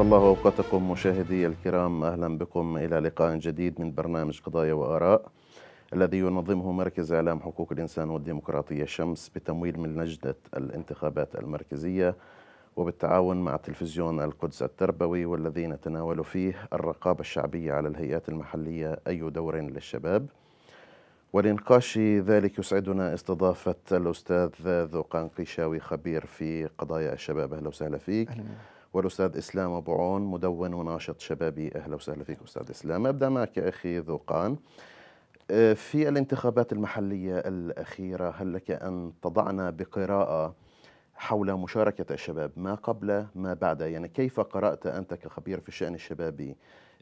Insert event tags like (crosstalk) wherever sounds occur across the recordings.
الله أوقاتكم مشاهدي الكرام أهلا بكم إلى لقاء جديد من برنامج قضايا وآراء الذي ينظمه مركز إعلام حقوق الإنسان والديمقراطية شمس بتمويل من لجنة الانتخابات المركزية وبالتعاون مع تلفزيون القدس التربوي والذي نتناول فيه الرقابة الشعبية على الهيئات المحلية أي دور للشباب ولنقاش ذلك يسعدنا استضافة الأستاذ ذوقان قيشاوي خبير في قضايا الشباب أهلا وسهلا فيك أهلا. والأستاذ إسلام أبو عون مدون وناشط شبابي أهلا وسهلا فيك أستاذ إسلام أبدأ معك أخي ذوقان آه، في الانتخابات المحلية الأخيرة هل لك أن تضعنا بقراءة حول مشاركة الشباب ما قبل ما بعد يعني كيف قرأت أنت كخبير في الشأن الشبابي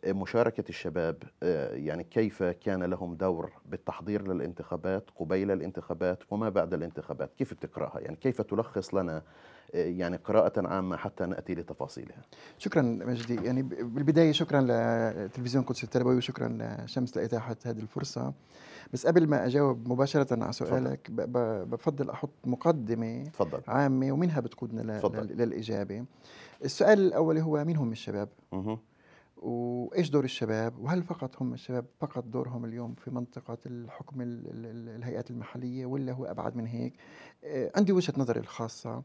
مشاركة الشباب آه، يعني كيف كان لهم دور بالتحضير للانتخابات قبيل الانتخابات وما بعد الانتخابات كيف بتقرأها يعني كيف تلخص لنا آه، يعني قراءة عامة حتى نأتي لتفاصيلها شكرا مجدي يعني بالبداية شكرا لتلفزيون قدس التربوي وشكرا لشمس لإتاحة هذه الفرصة بس قبل ما أجاوب مباشرة على سؤالك بفضل أحط مقدمة تفضل. عامة ومنها بتقودنا تفضل. للإجابة السؤال الأول هو مين هم الشباب؟ مه. وايش دور الشباب وهل فقط هم الشباب فقط دورهم اليوم في منطقه الحكم الهيئات المحليه ولا هو ابعد من هيك آه، عندي وجهه نظري الخاصه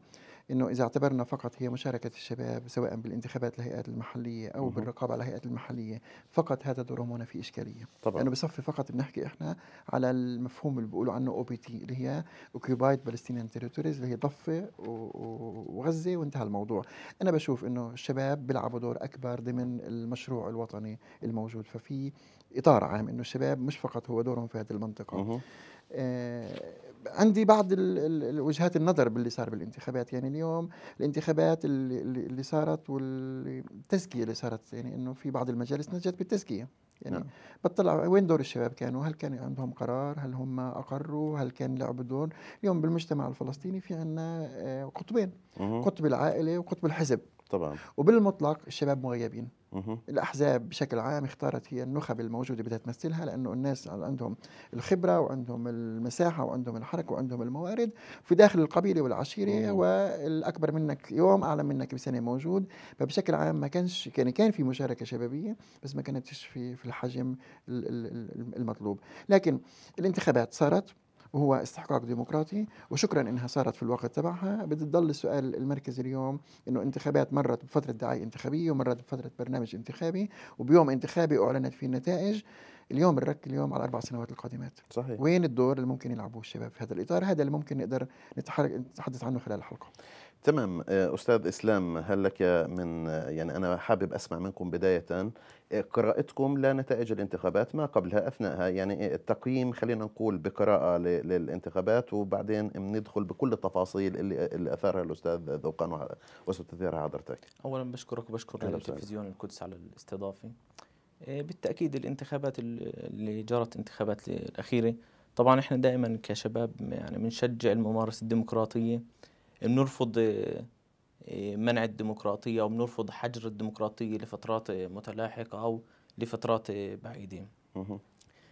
انه اذا اعتبرنا فقط هي مشاركه الشباب سواء بالانتخابات الهيئات المحليه او مه. بالرقابه على الهيئات المحليه فقط هذا دورهم هنا في اشكاليه طبعا لانه بصفي فقط بنحكي احنا على المفهوم اللي بيقولوا عنه او بي تي اللي هي اوكيبايد بالستينيان تريتوريز اللي هي ضفه وغزه وانتهى الموضوع انا بشوف انه الشباب بيلعبوا دور اكبر ضمن المشروع الوطني الموجود ففي اطار عام انه الشباب مش فقط هو دورهم في هذه المنطقه مه. آه، عندي بعض وجهات النظر باللي صار بالانتخابات يعني اليوم الانتخابات اللي, اللي صارت والتزكية اللي صارت يعني أنه في بعض المجالس نجت بالتزكية يعني نعم. بتطلع وين دور الشباب كانوا هل كان عندهم قرار هل هم أقروا هل كان لعبوا دور اليوم بالمجتمع الفلسطيني في عنا آه، قطبين قطب العائلة وقطب الحزب طبعا وبالمطلق الشباب مغيبين الاحزاب بشكل عام اختارت هي النخب الموجوده بدها تمثلها لانه الناس عندهم الخبره وعندهم المساحه وعندهم الحركه وعندهم الموارد في داخل القبيله والعشيره والاكبر منك يوم اعلى منك بسنه موجود فبشكل عام ما كانش يعني كان في مشاركه شبابيه بس ما كانتش في في الحجم المطلوب لكن الانتخابات صارت وهو استحقاق ديمقراطي وشكرا انها صارت في الوقت تبعها بدي تضل السؤال المركزي اليوم انه انتخابات مرت بفتره دعايه انتخابيه ومرت بفتره برنامج انتخابي وبيوم انتخابي اعلنت فيه النتائج اليوم الرك اليوم على الاربع سنوات القادمات صحيح وين الدور اللي ممكن يلعبوه الشباب في هذا الاطار هذا اللي ممكن نقدر نتحرك نتحدث عنه خلال الحلقه تمام آه، استاذ اسلام هل لك من آه، يعني انا حابب اسمع منكم بدايه آه، قراءتكم لنتائج الانتخابات ما قبلها اثناءها يعني إيه التقييم خلينا نقول بقراءه للانتخابات وبعدين ندخل بكل التفاصيل اللي, اللي اثارها الاستاذ ذوقان وستثيرها حضرتك. اولا بشكرك وبشكر تلفزيون القدس على الاستضافه. بالتاكيد الانتخابات اللي جرت انتخابات الاخيره طبعا احنا دائما كشباب يعني بنشجع الممارسه الديمقراطيه بنرفض آه، منع الديمقراطية أو بنرفض حجر الديمقراطية لفترات آه، متلاحقة أو لفترات آه، بعيدة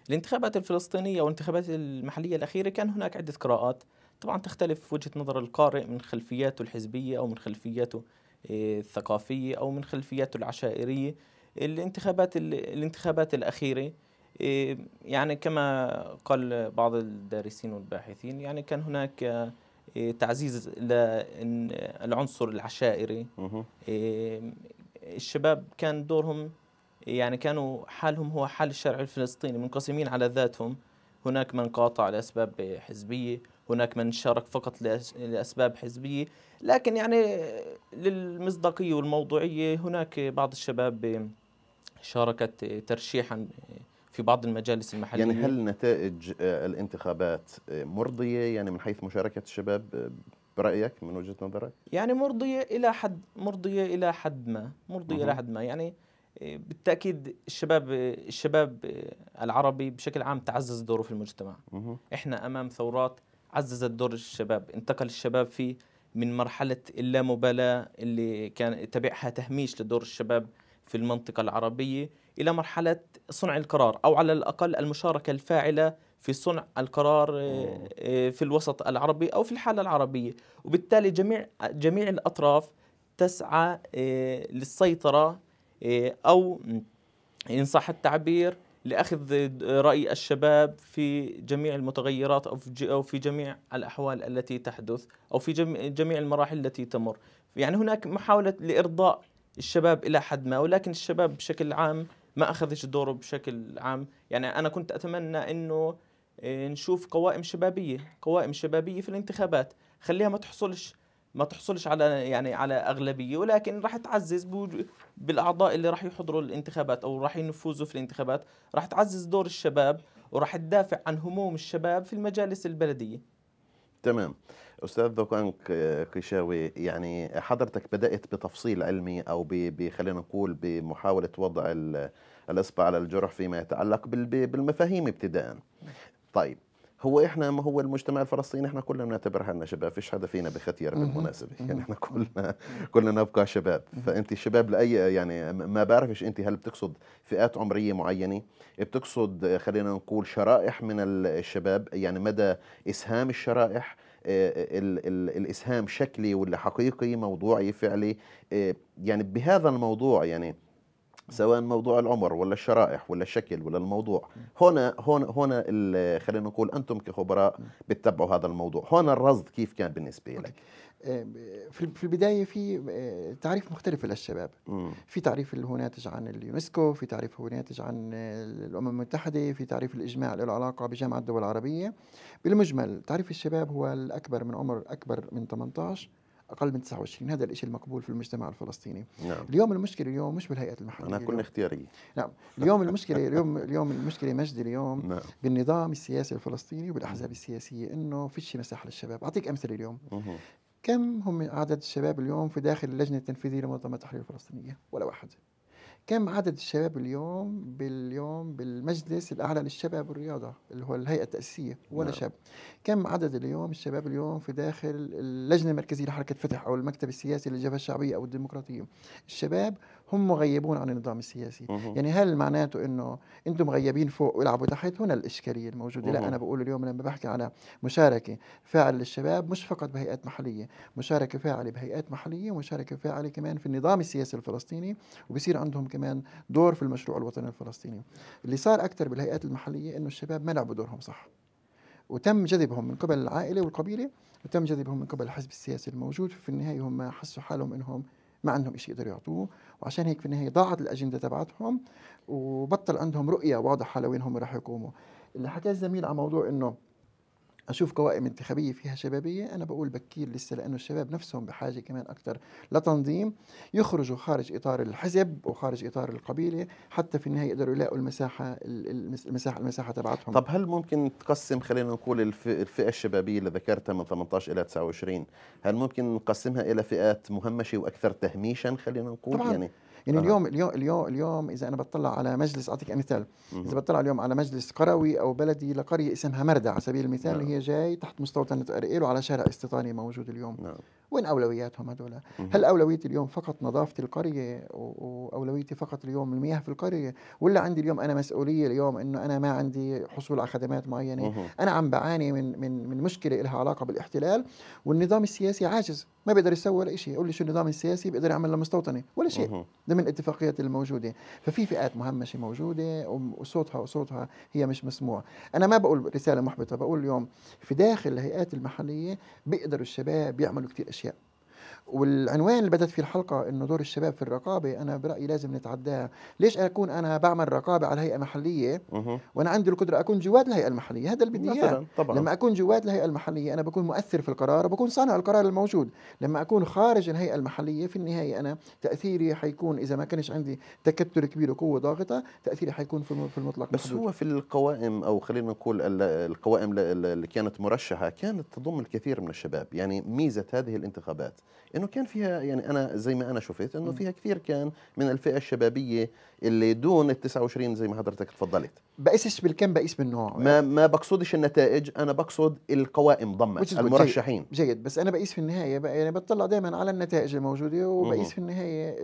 الانتخابات الفلسطينية والانتخابات المحلية الأخيرة كان هناك عدة قراءات طبعا تختلف وجهة نظر القارئ من خلفياته الحزبية أو من خلفياته الثقافية أو من خلفياته العشائرية الانتخابات الانتخابات الأخيرة يعني كما قال بعض الدارسين والباحثين يعني كان هناك إيه، تعزيز العنصر العشائري إيه، الشباب كان دورهم يعني كانوا حالهم هو حال الشارع الفلسطيني منقسمين على ذاتهم هناك من قاطع لأسباب حزبية هناك من شارك فقط لأسباب حزبية لكن يعني للمصداقية والموضوعية هناك بعض الشباب شاركت ترشيحا في بعض المجالس المحلية يعني هل نتائج آه، الانتخابات آه، مرضية يعني من حيث مشاركة الشباب آه، برأيك من وجهة نظرك؟ يعني مرضية إلى حد مرضية إلى حد ما مرضية إلى حد ما يعني بالتأكيد الشباب الشباب العربي بشكل عام تعزز دوره في المجتمع مه. إحنا أمام ثورات عززت دور الشباب انتقل الشباب في من مرحلة اللامبالاة اللي كان تبعها تهميش لدور الشباب في المنطقة العربية الى مرحله صنع القرار او على الاقل المشاركه الفاعله في صنع القرار آه، آه، في الوسط العربي او في الحاله العربيه وبالتالي جميع جميع الاطراف تسعى آه، للسيطره او ان صح التعبير لاخذ راي الشباب في جميع المتغيرات او في جميع الاحوال التي تحدث او في جميع المراحل التي تمر يعني هناك محاوله لارضاء الشباب الى حد ما ولكن الشباب بشكل عام ما اخذش دوره بشكل عام يعني انا كنت اتمنى انه آه، نشوف قوائم شبابيه قوائم شبابيه في الانتخابات خليها ما تحصلش ما تحصلش على يعني على اغلبيه ولكن راح تعزز بالاعضاء اللي راح يحضروا الانتخابات او راح يفوزوا في الانتخابات راح تعزز دور الشباب وراح تدافع عن هموم الشباب في المجالس البلديه تمام استاذ دوكانك قشاوي يعني حضرتك بدات بتفصيل علمي او بخلينا نقول بمحاوله وضع الاصبع على الجرح فيما يتعلق بالمفاهيم ابتداء طيب هو احنا ما هو المجتمع الفلسطيني احنا كلنا بنعتبر حالنا شباب فيش حدا فينا بختير بالمناسبه يعني احنا كلنا كلنا نبقى شباب فانت الشباب لاي يعني ما بعرفش انت هل بتقصد فئات عمريه معينه بتقصد خلينا نقول شرائح من الشباب يعني مدى اسهام الشرائح آه، الاسهام شكلي ولا حقيقي موضوعي فعلي آه، يعني بهذا الموضوع يعني سواء موضوع العمر ولا الشرائح ولا الشكل ولا الموضوع هنا هنا هنا خلينا نقول انتم كخبراء بتتبعوا هذا الموضوع هنا الرصد كيف كان بالنسبه لك آه، في البداية في آه، تعريف مختلف للشباب في تعريف اللي هو ناتج عن اليونسكو في تعريف هو ناتج عن آه، الأمم المتحدة في تعريف الإجماع له العلاقة بجامعة الدول العربية بالمجمل تعريف الشباب هو الأكبر من عمر أكبر من 18 اقل من 29 هذا الشيء المقبول في المجتمع الفلسطيني نعم. اليوم المشكله اليوم مش بالهيئات المحليه انا كنا اختياريه نعم اليوم المشكله (laughs) اليوم اليوم المشكله مجدي اليوم نعم. بالنظام السياسي الفلسطيني وبالاحزاب السياسيه انه فيش مساحه للشباب اعطيك امثله اليوم مه. كم هم عدد الشباب اليوم في داخل اللجنه التنفيذيه لمنظمه التحرير الفلسطينيه ولا واحد كم عدد الشباب اليوم باليوم بالمجلس الاعلى للشباب والرياضه اللي هو الهيئه التاسيسيه ولا نعم. شاب كم عدد اليوم الشباب اليوم في داخل اللجنه المركزيه لحركه فتح او المكتب السياسي للجبهه الشعبيه او الديمقراطيه الشباب هم مغيبون عن النظام السياسي مه. يعني هل معناته انه انتم مغيبين فوق والعبوا تحت هنا الاشكاليه الموجوده مه. لا انا بقول اليوم لما بحكي على مشاركه فاعله للشباب مش فقط بهيئات محليه مشاركه فاعله بهيئات محليه ومشاركه فاعله كمان في النظام السياسي الفلسطيني وبصير عندهم كمان دور في المشروع الوطني الفلسطيني اللي صار اكثر بالهيئات المحليه انه الشباب ما لعبوا دورهم صح وتم جذبهم من قبل العائله والقبيله وتم جذبهم من قبل الحزب السياسي الموجود في النهايه هم حسوا حالهم انهم ما عندهم شيء يقدروا يعطوه وعشان هيك في النهايه ضاعت الاجنده تبعتهم وبطل عندهم رؤيه واضحه لوين هم راح يقوموا اللي حكاه الزميل على موضوع انه اشوف قوائم انتخابيه فيها شبابيه انا بقول بكير لسه لانه الشباب نفسهم بحاجه كمان اكثر لتنظيم يخرجوا خارج اطار الحزب وخارج اطار القبيله حتى في النهايه يقدروا يلاقوا المساحه المساحه المساحه تبعتهم طب هل ممكن تقسم خلينا نقول الفئه الشبابيه اللي ذكرتها من 18 الى 29 هل ممكن نقسمها الى فئات مهمشه واكثر تهميشا خلينا نقول طبعاً يعني يعني آه. اليوم اليوم اليوم اليوم اذا انا بطلع على مجلس اعطيك مثال اذا بطلع اليوم على مجلس قروي او بلدي لقريه اسمها مردع على سبيل المثال آه. نعم. اللي هي جاي تحت مستوطنه ارئيل وعلى شارع استيطاني موجود اليوم آه. وين اولوياتهم هذول؟ هل اولويتي اليوم فقط نظافه القريه واولويتي فقط اليوم المياه في القريه ولا عندي اليوم انا مسؤوليه اليوم انه انا ما عندي حصول على خدمات معينه انا عم بعاني من من من مشكله لها علاقه بالاحتلال والنظام السياسي عاجز ما بيقدر يسوي ولا شيء يقول لي شو النظام السياسي بيقدر يعمل لمستوطنه ولا شيء ضمن الاتفاقيات الموجوده ففي فئات مهمشه موجوده وصوتها وصوتها هي مش مسموع انا ما بقول رساله محبطه بقول اليوم في داخل الهيئات المحليه بيقدروا الشباب يعملوا كثير اشياء Yeah. والعنوان اللي بدات فيه الحلقه انه دور الشباب في الرقابه انا برايي لازم نتعداها ليش اكون انا بعمل رقابه على هيئه محليه وانا عندي القدره اكون جواد الهيئه المحليه هذا اللي بدي اياه لما اكون جواد الهيئه المحليه انا بكون مؤثر في القرار وبكون صانع القرار الموجود لما اكون خارج الهيئه المحليه في النهايه انا تاثيري حيكون اذا ما كانش عندي تكتل كبير وقوه ضاغطه تاثيري حيكون في المطلق بس محدود. هو في القوائم او خلينا نقول القوائم اللي كانت مرشحه كانت تضم الكثير من الشباب يعني ميزه هذه الانتخابات انه كان فيها يعني انا زي ما انا شفت انه فيها كثير كان من الفئه الشبابيه اللي دون ال 29 زي ما حضرتك تفضلت بقيسش بالكم بقيس بالنوع ما يعني. ما بقصدش النتائج انا بقصد القوائم ضمت المرشحين جيد. جيد بس انا بقيس في النهايه بقى يعني بتطلع دائما على النتائج الموجوده وبقيس في النهايه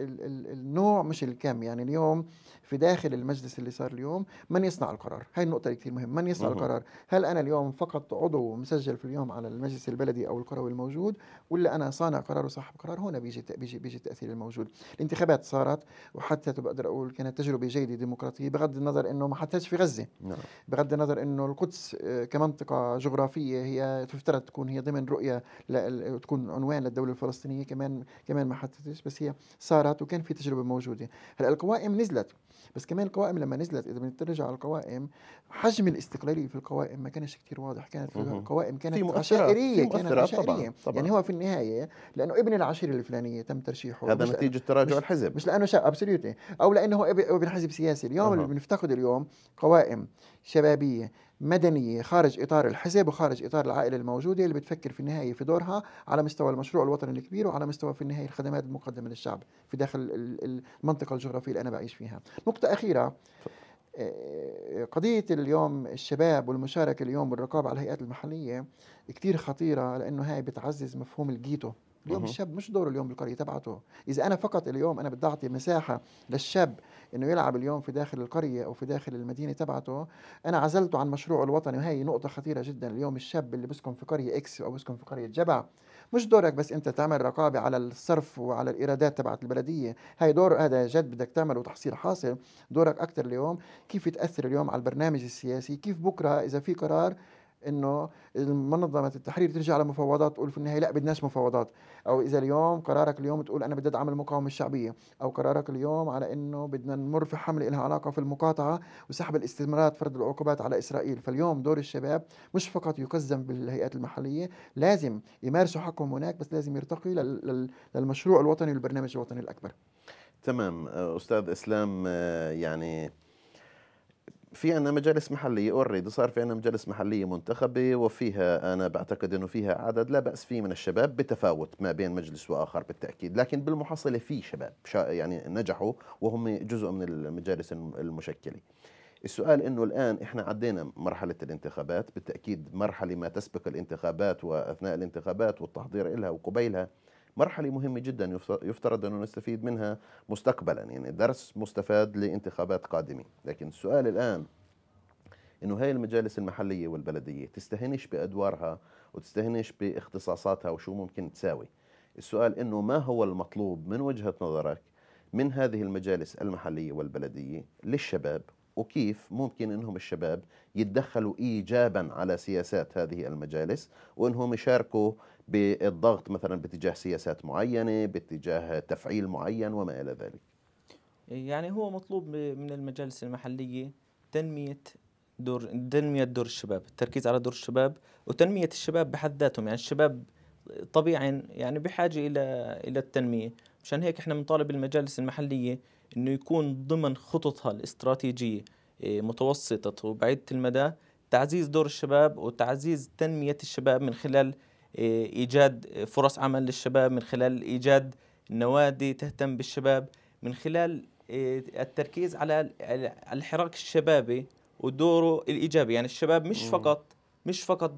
النوع مش الكم يعني اليوم في داخل المجلس اللي صار اليوم من يصنع القرار هاي النقطة اللي كثير مهمة من يصنع القرار هل أنا اليوم فقط عضو مسجل في اليوم على المجلس البلدي أو القروي الموجود ولا أنا صانع قرار وصاحب قرار هنا بيجي بيجي بيجي التأثير الموجود الانتخابات صارت وحتى بقدر أقول كانت تجربة جيدة ديمقراطية بغض النظر أنه ما حتى في غزة نعم. بغض النظر أنه القدس آه، كمنطقة جغرافية هي تفترض تكون هي ضمن رؤية تكون عنوان للدولة الفلسطينية كمان كمان ما حتتش بس هي صارت وكان في تجربة موجودة هلا القوائم نزلت بس كمان القوائم لما نزلت اذا بنترجع على القوائم حجم الاستقلاليه في القوائم ما كانش كثير واضح كانت في القوائم كانت في عشائريه كانت عشائريه طبعا. طبعا. يعني هو في النهايه لانه ابن العشيره الفلانيه تم ترشيحه هذا نتيجه تراجع الحزب مش لانه شاب ابسوليوتلي او لانه هو ابن حزب سياسي اليوم اللي بنفتقد اليوم قوائم شبابية مدنية خارج إطار الحزب وخارج إطار العائلة الموجودة اللي بتفكر في النهاية في دورها على مستوى المشروع الوطني الكبير وعلى مستوى في النهاية الخدمات المقدمة للشعب في داخل المنطقة الجغرافية اللي أنا بعيش فيها نقطة أخيرة آه، قضية اليوم الشباب والمشاركة اليوم والرقابة على الهيئات المحلية كتير خطيرة لأنه هاي بتعزز مفهوم الجيتو اليوم الشاب مش دوره اليوم بالقريه تبعته اذا انا فقط اليوم انا بدي اعطي مساحه للشاب انه يلعب اليوم في داخل القريه او في داخل المدينه تبعته انا عزلته عن مشروعه الوطني وهي نقطه خطيره جدا اليوم الشاب اللي بسكن في قريه اكس او بسكن في قريه جبع مش دورك بس انت تعمل رقابه على الصرف وعلى الايرادات تبعت البلديه هاي دور هذا جد بدك تعمله تحصيل حاصل دورك اكثر اليوم كيف تاثر اليوم على البرنامج السياسي كيف بكره اذا في قرار انه منظمه التحرير ترجع لمفاوضات تقول في النهايه لا بدناش مفاوضات او اذا اليوم قرارك اليوم تقول انا بدي ادعم المقاومه الشعبيه او قرارك اليوم على انه بدنا نمر في حمله لها علاقه في المقاطعه وسحب الاستثمارات فرض العقوبات على اسرائيل فاليوم دور الشباب مش فقط يقزم بالهيئات المحليه لازم يمارسوا حقهم هناك بس لازم يرتقي للمشروع الوطني والبرنامج الوطني الاكبر تمام استاذ اسلام آه، يعني في عندنا مجالس محليه اوريدي صار في عندنا مجالس محليه منتخبه وفيها انا بعتقد انه فيها عدد لا باس فيه من الشباب بتفاوت ما بين مجلس واخر بالتاكيد لكن بالمحصله في شباب يعني نجحوا وهم جزء من المجالس المشكله السؤال انه الان احنا عدينا مرحله الانتخابات بالتاكيد مرحله ما تسبق الانتخابات واثناء الانتخابات والتحضير لها وقبيلها مرحلة مهمة جدا يفترض أنه نستفيد منها مستقبلا يعني درس مستفاد لانتخابات قادمة لكن السؤال الآن انه هاي المجالس المحليه والبلديه تستهنش بادوارها وتستهنش باختصاصاتها وشو ممكن تساوي السؤال انه ما هو المطلوب من وجهه نظرك من هذه المجالس المحليه والبلديه للشباب وكيف ممكن انهم الشباب يتدخلوا ايجابا على سياسات هذه المجالس وانهم يشاركوا بالضغط مثلا باتجاه سياسات معينه، باتجاه تفعيل معين وما الى ذلك. يعني هو مطلوب من المجالس المحليه تنميه دور تنميه دور الشباب، التركيز على دور الشباب وتنميه الشباب بحد ذاتهم، يعني الشباب طبيعي يعني بحاجه الى الى التنميه، مشان هيك احنا بنطالب المجالس المحليه انه يكون ضمن خططها الاستراتيجيه إيه، متوسطه وبعيده المدى تعزيز دور الشباب وتعزيز تنميه الشباب من خلال إيه، ايجاد فرص عمل للشباب من خلال ايجاد نوادي تهتم بالشباب من خلال إيه، التركيز على الحراك الشبابي ودوره الايجابي يعني الشباب مش فقط مش فقط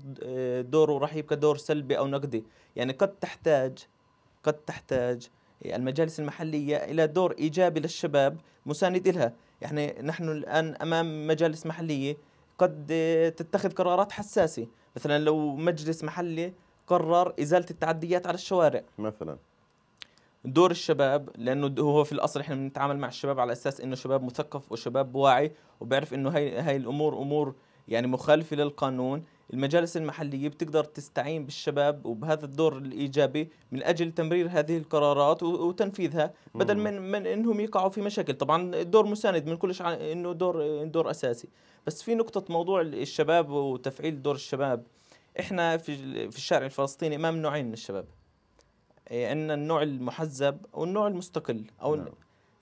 دوره راح يبقى دور سلبي او نقدي يعني قد تحتاج قد تحتاج المجالس المحلية إلى دور إيجابي للشباب مساند لها يعني نحن الآن أمام مجالس محلية قد تتخذ قرارات حساسة مثلا لو مجلس محلي قرر إزالة التعديات على الشوارع مثلا دور الشباب لانه هو في الاصل احنا بنتعامل مع الشباب على اساس انه شباب مثقف وشباب واعي وبعرف انه هاي هاي الامور امور يعني مخالفه للقانون المجالس المحلية بتقدر تستعين بالشباب وبهذا الدور الإيجابي من أجل تمرير هذه القرارات وتنفيذها بدل من, من أنهم يقعوا في مشاكل طبعا الدور مساند من كلش أنه دور, دور أساسي بس في نقطة موضوع الشباب وتفعيل دور الشباب احنا في في الشارع الفلسطيني امام نوعين من الشباب إيه، عندنا النوع المحزب والنوع المستقل او نعم.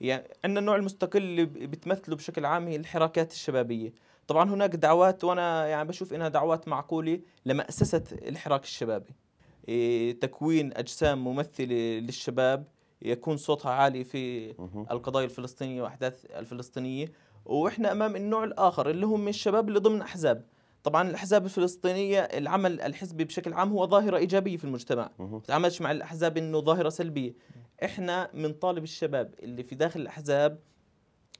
يعني عندنا النوع المستقل اللي بتمثله بشكل عام هي الحركات الشبابيه طبعا هناك دعوات وانا يعني بشوف انها دعوات معقوله اسست الحراك الشبابي إيه، تكوين اجسام ممثله للشباب يكون صوتها عالي في القضايا الفلسطينيه واحداث الفلسطينيه واحنا امام النوع الاخر اللي هم الشباب اللي ضمن احزاب طبعا الاحزاب الفلسطينيه العمل الحزبي بشكل عام هو ظاهره ايجابيه في المجتمع ما مع الاحزاب انه ظاهره سلبيه احنا من طالب الشباب اللي في داخل الاحزاب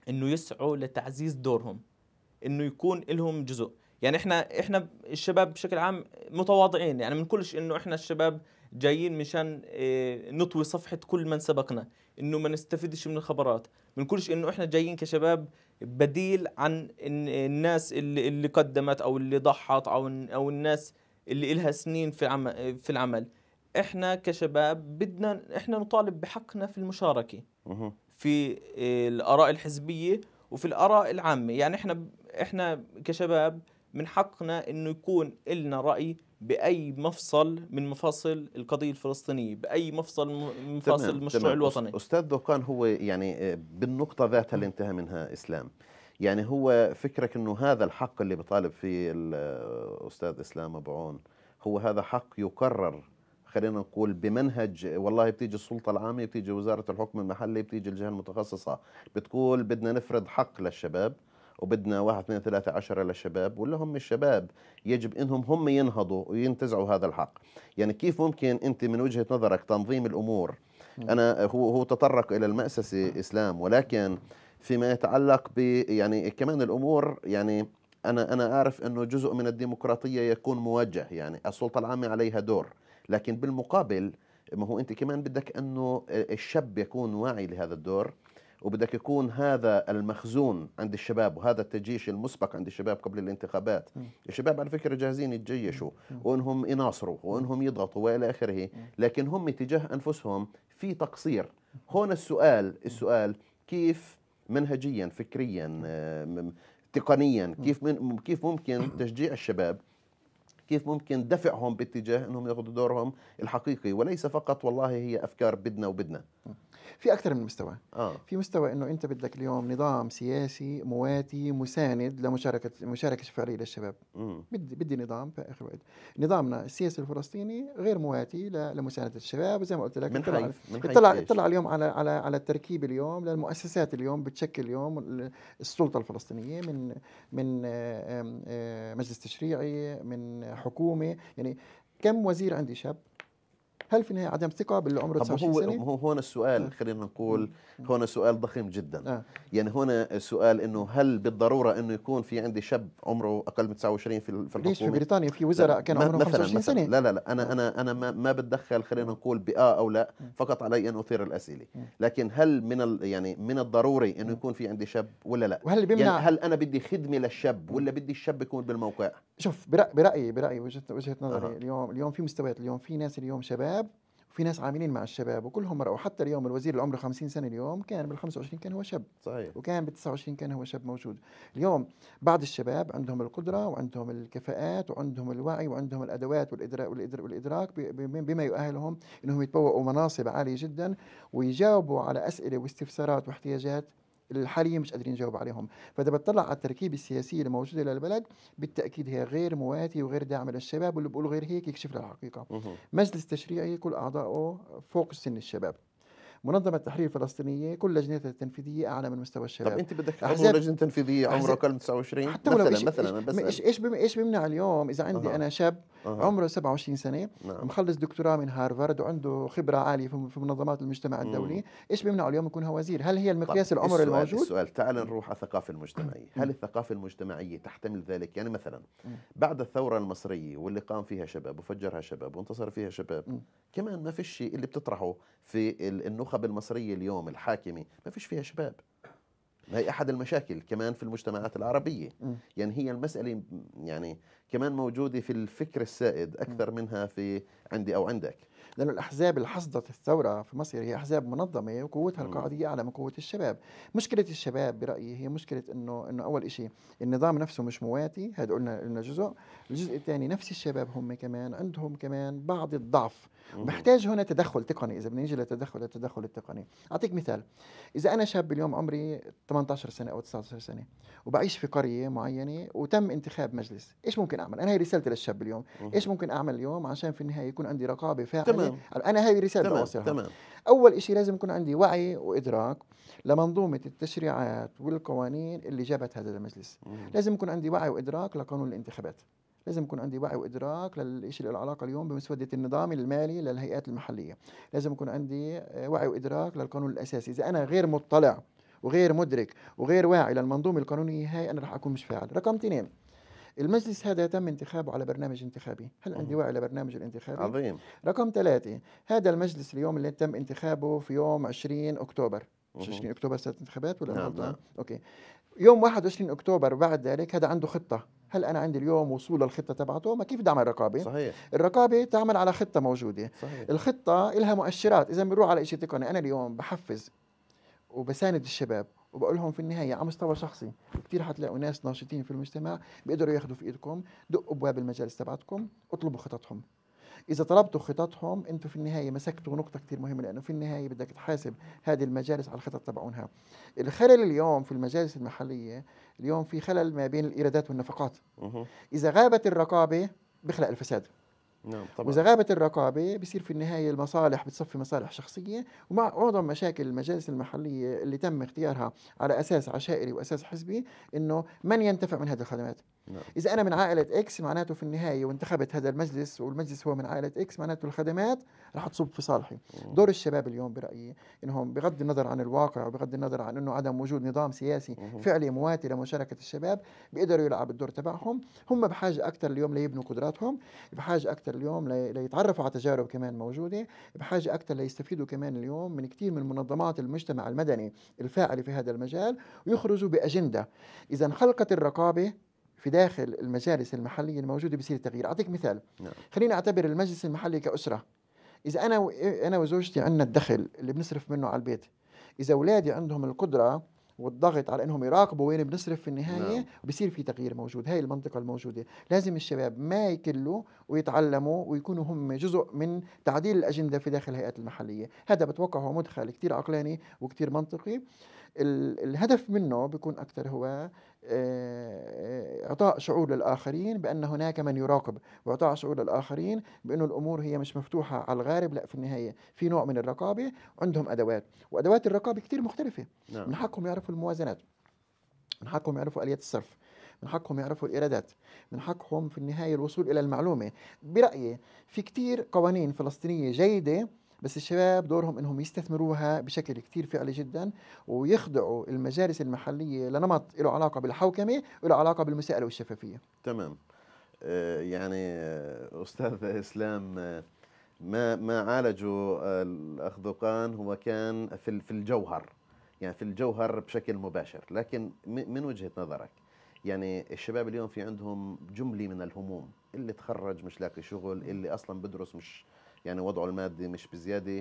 انه يسعوا لتعزيز دورهم انه يكون لهم جزء يعني احنا احنا الشباب بشكل عام متواضعين يعني ما بنقولش انه احنا الشباب جايين مشان آه، نطوي صفحه كل من سبقنا انه ما نستفدش من الخبرات ما بنقولش انه احنا جايين كشباب بديل عن الناس اللي, اللي قدمت او اللي ضحت او او الناس اللي إلها سنين في العمل في العمل احنا كشباب بدنا احنا نطالب بحقنا في المشاركه في آه، الاراء الحزبيه وفي الاراء العامه يعني احنا احنا كشباب من حقنا انه يكون لنا راي باي مفصل من مفاصل القضيه الفلسطينيه باي مفصل من مفاصل تمام المشروع تمام الوطني استاذ دوقان هو يعني آه، بالنقطه ذاتها اللي انتهى منها اسلام يعني هو فكرك انه هذا الحق اللي بطالب فيه الاستاذ آه، اسلام ابو عون هو هذا حق يقرر خلينا نقول بمنهج والله بتيجي السلطة العامة بتيجي وزارة الحكم المحلي بتيجي الجهة المتخصصة بتقول بدنا نفرض حق للشباب وبدنا واحد اثنين ثلاثة عشرة للشباب ولا هم الشباب يجب انهم هم ينهضوا وينتزعوا هذا الحق يعني كيف ممكن انت من وجهة نظرك تنظيم الامور انا هو هو تطرق الى المأسسة اسلام ولكن فيما يتعلق ب يعني كمان الامور يعني انا انا اعرف انه جزء من الديمقراطية يكون موجه يعني السلطة العامة عليها دور لكن بالمقابل ما هو انت كمان بدك انه الشاب يكون واعي لهذا الدور وبدك يكون هذا المخزون عند الشباب وهذا التجيش المسبق عند الشباب قبل الانتخابات م. الشباب على فكرة جاهزين يتجيشوا وانهم يناصروا وانهم يضغطوا والى اخره لكن هم تجاه انفسهم في تقصير هون السؤال السؤال كيف منهجيا فكريا آه، تقنيا كيف من كيف ممكن تشجيع الشباب كيف ممكن دفعهم باتجاه انهم ياخذوا دورهم الحقيقي وليس فقط والله هي افكار بدنا وبدنا في اكثر من مستوى آه. في مستوى انه انت بدك اليوم نظام سياسي مواتي مساند لمشاركه المشاركه الفعليه للشباب مم. بدي بدي نظام في اخر وقت نظامنا السياسي الفلسطيني غير مواتي لمسانده الشباب وزي ما قلت لك من اطلع من اطلع, اطلع اليوم على على على التركيب اليوم للمؤسسات اليوم بتشكل اليوم السلطه الفلسطينيه من من مجلس تشريعي من حكومه يعني كم وزير عندي شاب هل في النهايه عدم ثقه باللي عمره 29 هو سنه؟ هو هون السؤال آه. خلينا نقول هون سؤال ضخم جدا آه. يعني هون السؤال انه هل بالضروره انه يكون في عندي شاب عمره اقل من 29 في الحكومه ليش في بريطانيا في وزراء كان عمرهم 25 مثلاً سنه لا لا لا انا آه. انا انا ما بتدخل خلينا نقول باه او لا فقط علي ان اثير الاسئله لكن هل من يعني من الضروري انه يكون في عندي شاب ولا لا؟ وهل بيمنع يعني هل انا بدي خدمه للشاب ولا بدي الشاب يكون بالموقع؟ شوف برايي برايي وجهه وجهه نظري أه. اليوم اليوم في مستويات اليوم في ناس اليوم شباب في ناس عاملين مع الشباب وكلهم مرأة وحتى اليوم الوزير اللي عمره 50 سنة اليوم كان بال 25 كان هو شاب صحيح وكان بال 29 كان هو شاب موجود اليوم بعض الشباب عندهم القدرة وعندهم الكفاءات وعندهم الوعي وعندهم الأدوات والإدراك, والإدراك, والإدراك بما يؤهلهم أنهم يتبوأوا مناصب عالية جدا ويجاوبوا على أسئلة واستفسارات واحتياجات الحاليه مش قادرين نجاوب عليهم فاذا بتطلع على التركيبه السياسيه الموجودة للبلد بالتاكيد هي غير مواتيه وغير داعمه للشباب واللي بيقول غير هيك يكشف للحقيقه مجلس تشريعي كل اعضائه فوق سن الشباب منظمه التحرير الفلسطينيه كل لجنتها التنفيذيه اعلى من مستوى الشباب طب انت بدك تحضر لجنه تنفيذيه عمره اقل من 29 حتى مثلا إيش مثلا بس ايش ايش ايش بيمنع اليوم اذا عندي أه. انا شاب أه. عمره 27 سنه نعم. مخلص دكتوراه من هارفارد وعنده خبره عاليه في منظمات المجتمع الدولي ايش بيمنع اليوم يكون هو وزير هل هي المقياس العمر الموجود السؤال تعال نروح على الثقافه المجتمعيه هل الثقافه المجتمعيه تحتمل ذلك يعني مثلا بعد الثوره المصريه واللي قام فيها شباب وفجرها شباب وانتصر فيها شباب كمان ما في شيء اللي بتطرحه في النخبه النخب المصرية اليوم الحاكمة ما فيش فيها شباب هي أحد المشاكل كمان في المجتمعات العربية يعني هي المسألة يعني كمان موجودة في الفكر السائد أكثر منها في عندي أو عندك لأن الأحزاب اللي حصدت الثورة في مصر هي أحزاب منظمة وقوتها القاعدية أعلى من قوة الشباب مشكلة الشباب برأيي هي مشكلة أنه أنه أول شيء النظام نفسه مش مواتي هذا قلنا قلنا جزء الجزء الثاني نفس الشباب هم كمان عندهم كمان بعض الضعف محتاج هنا تدخل تقني إذا بدنا نيجي للتدخل التدخل التقني أعطيك مثال إذا أنا شاب اليوم عمري 18 سنة أو 19 سنة وبعيش في قرية معينة وتم انتخاب مجلس إيش ممكن أعمل أنا هي رسالتي للشاب اليوم إيش ممكن أعمل اليوم عشان في النهاية يكون عندي رقابة فاعلة تمام. انا هاي رساله تمام. بوصلها تمام. اول شيء لازم يكون عندي وعي وادراك لمنظومة التشريعات والقوانين اللي جابت هذا المجلس مم. لازم يكون عندي وعي وإدراك لقانون الانتخابات لازم يكون عندي وعي وادراك للشيء اللي له علاقه اليوم بمسوده النظام المالي للهيئات المحليه، لازم يكون عندي آه، وعي وادراك للقانون الاساسي، اذا انا غير مطلع وغير مدرك وغير واعي للمنظومه القانونيه هاي انا رح اكون مش فاعل، رقم اثنين المجلس هذا تم انتخابه على برنامج انتخابي هل عندي وعي لبرنامج الانتخابي عظيم رقم ثلاثة هذا المجلس اليوم اللي تم انتخابه في يوم 20 أكتوبر مش 20 أكتوبر صارت انتخابات ولا نعم, نعم. أوكي يوم 21 أكتوبر بعد ذلك هذا عنده خطة هل انا عندي اليوم وصول للخطه تبعته ما كيف بدي اعمل رقابه صحيح الرقابه تعمل على خطه موجوده صحيح. الخطه لها مؤشرات اذا بنروح على شيء تقني انا اليوم بحفز وبساند الشباب وبقول لهم في النهايه على مستوى شخصي كثير حتلاقوا ناس ناشطين في المجتمع بيقدروا ياخذوا في ايدكم دقوا ابواب المجالس تبعتكم اطلبوا خططهم اذا طلبتوا خططهم انتم في النهايه مسكتوا نقطه كثير مهمه لانه في النهايه بدك تحاسب هذه المجالس على الخطط تبعونها الخلل اليوم في المجالس المحليه اليوم في خلل ما بين الايرادات والنفقات اذا غابت الرقابه بخلق الفساد نعم طبعا. واذا غابت الرقابه بصير في النهايه المصالح بتصفي مصالح شخصيه ومع معظم مشاكل المجالس المحليه اللي تم اختيارها على اساس عشائري واساس حزبي انه من ينتفع من هذه الخدمات نعم. إذا أنا من عائلة إكس معناته في النهاية وانتخبت هذا المجلس والمجلس هو من عائلة إكس معناته الخدمات رح تصب في صالحي مم. دور الشباب اليوم برأيي إنهم بغض النظر عن الواقع وبغض النظر عن أنه عدم وجود نظام سياسي مم. فعلي مواتي لمشاركة الشباب بيقدروا يلعبوا الدور تبعهم هم بحاجة أكثر اليوم ليبنوا قدراتهم بحاجة أكثر اليوم ليتعرفوا على تجارب كمان موجودة بحاجة أكثر ليستفيدوا كمان اليوم من كثير من منظمات المجتمع المدني الفاعلة في هذا المجال ويخرجوا بأجندة إذا انخلقت الرقابة في داخل المجالس المحلية الموجودة بصير تغيير أعطيك مثال نعم. خلينا أعتبر المجلس المحلي كأسرة إذا أنا و... أنا وزوجتي عندنا الدخل اللي بنصرف منه على البيت إذا أولادي عندهم القدرة والضغط على انهم يراقبوا وين بنصرف في النهايه no. نعم. بصير في تغيير موجود هاي المنطقه الموجوده لازم الشباب ما يكلوا ويتعلموا ويكونوا هم جزء من تعديل الاجنده في داخل الهيئات المحليه هذا بتوقع هو مدخل كثير عقلاني وكثير منطقي الهدف منه بيكون أكثر هو آه، اعطاء شعور للاخرين بان هناك من يراقب واعطاء شعور للاخرين بانه الامور هي مش مفتوحه على الغارب لا في النهايه في نوع من الرقابه عندهم ادوات وادوات الرقابه كثير مختلفه نعم. من حقهم يعرفوا الموازنات من حقهم يعرفوا اليات الصرف من حقهم يعرفوا الإيرادات من حقهم في النهاية الوصول إلى المعلومة برأيي في كثير قوانين فلسطينية جيدة بس الشباب دورهم انهم يستثمروها بشكل كثير فعلي جدا ويخضعوا المجالس المحليه لنمط له علاقه بالحوكمه وله علاقه بالمساءله والشفافيه تمام آه، يعني آه، استاذ اسلام آه، ما ما عالجوا الاخ ذوقان هو كان في في الجوهر يعني في الجوهر بشكل مباشر لكن من وجهه نظرك يعني الشباب اليوم في عندهم جمله من الهموم اللي تخرج مش لاقي شغل اللي اصلا بدرس مش يعني وضعه المادي مش بزياده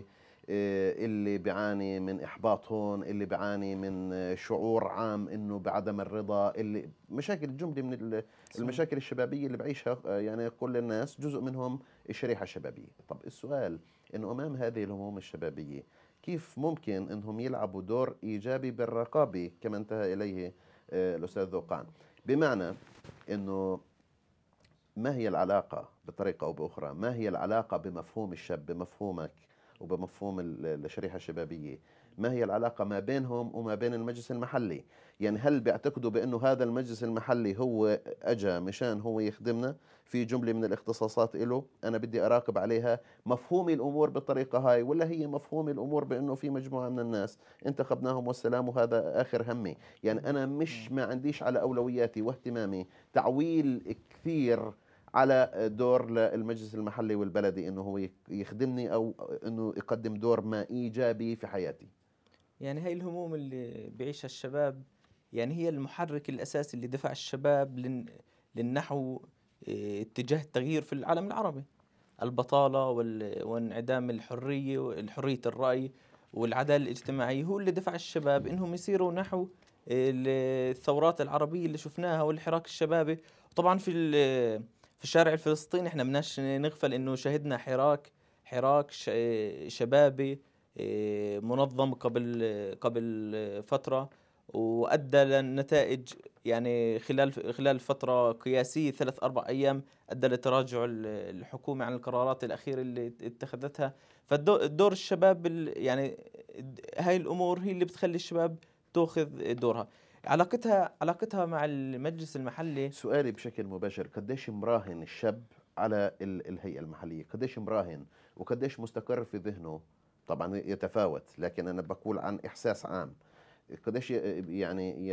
إيه، اللي بيعاني من احباط هون اللي بيعاني من شعور عام انه بعدم الرضا اللي مشاكل جمله من المشاكل الشبابيه اللي بعيشها يعني كل الناس جزء منهم الشريحه الشبابيه طب السؤال انه امام هذه الهموم الشبابيه كيف ممكن انهم يلعبوا دور ايجابي بالرقابه كما انتهى اليه آه، الاستاذ ذوقان بمعنى انه ما هي العلاقة بطريقة أو بأخرى ما هي العلاقة بمفهوم الشاب بمفهومك وبمفهوم الشريحة الشبابية ما هي العلاقة ما بينهم وما بين المجلس المحلي يعني هل بيعتقدوا بأنه هذا المجلس المحلي هو أجا مشان هو يخدمنا في جملة من الاختصاصات له أنا بدي أراقب عليها مفهوم الأمور بالطريقة هاي ولا هي مفهوم الأمور بأنه في مجموعة من الناس انتخبناهم والسلام وهذا آخر همي يعني أنا مش ما عنديش على أولوياتي واهتمامي تعويل كثير على دور المجلس المحلي والبلدي انه هو يخدمني او انه يقدم دور ما ايجابي في حياتي يعني هاي الهموم اللي بيعيشها الشباب يعني هي المحرك الاساسي اللي دفع الشباب للنحو آه، اتجاه التغيير في العالم العربي البطالة وانعدام الحرية الحرية الرأي والعدالة الاجتماعية هو اللي دفع الشباب انهم يصيروا نحو الثورات آه، العربية اللي شفناها والحراك الشبابي طبعا في في الشارع الفلسطيني احنا بدناش نغفل انه شهدنا حراك حراك شبابي إيه، منظم قبل قبل فتره وادى لنتائج يعني خلال خلال فتره قياسيه ثلاث اربع ايام ادى لتراجع الحكومه عن القرارات الاخيره اللي اتخذتها فدور الشباب يعني هاي الامور هي اللي بتخلي الشباب تاخذ دورها علاقتها علاقتها مع المجلس المحلي سؤالي بشكل مباشر قديش مراهن الشاب على الهيئه المحليه قديش مراهن وقديش مستقر في ذهنه طبعا يتفاوت لكن انا بقول عن احساس عام قديش يعني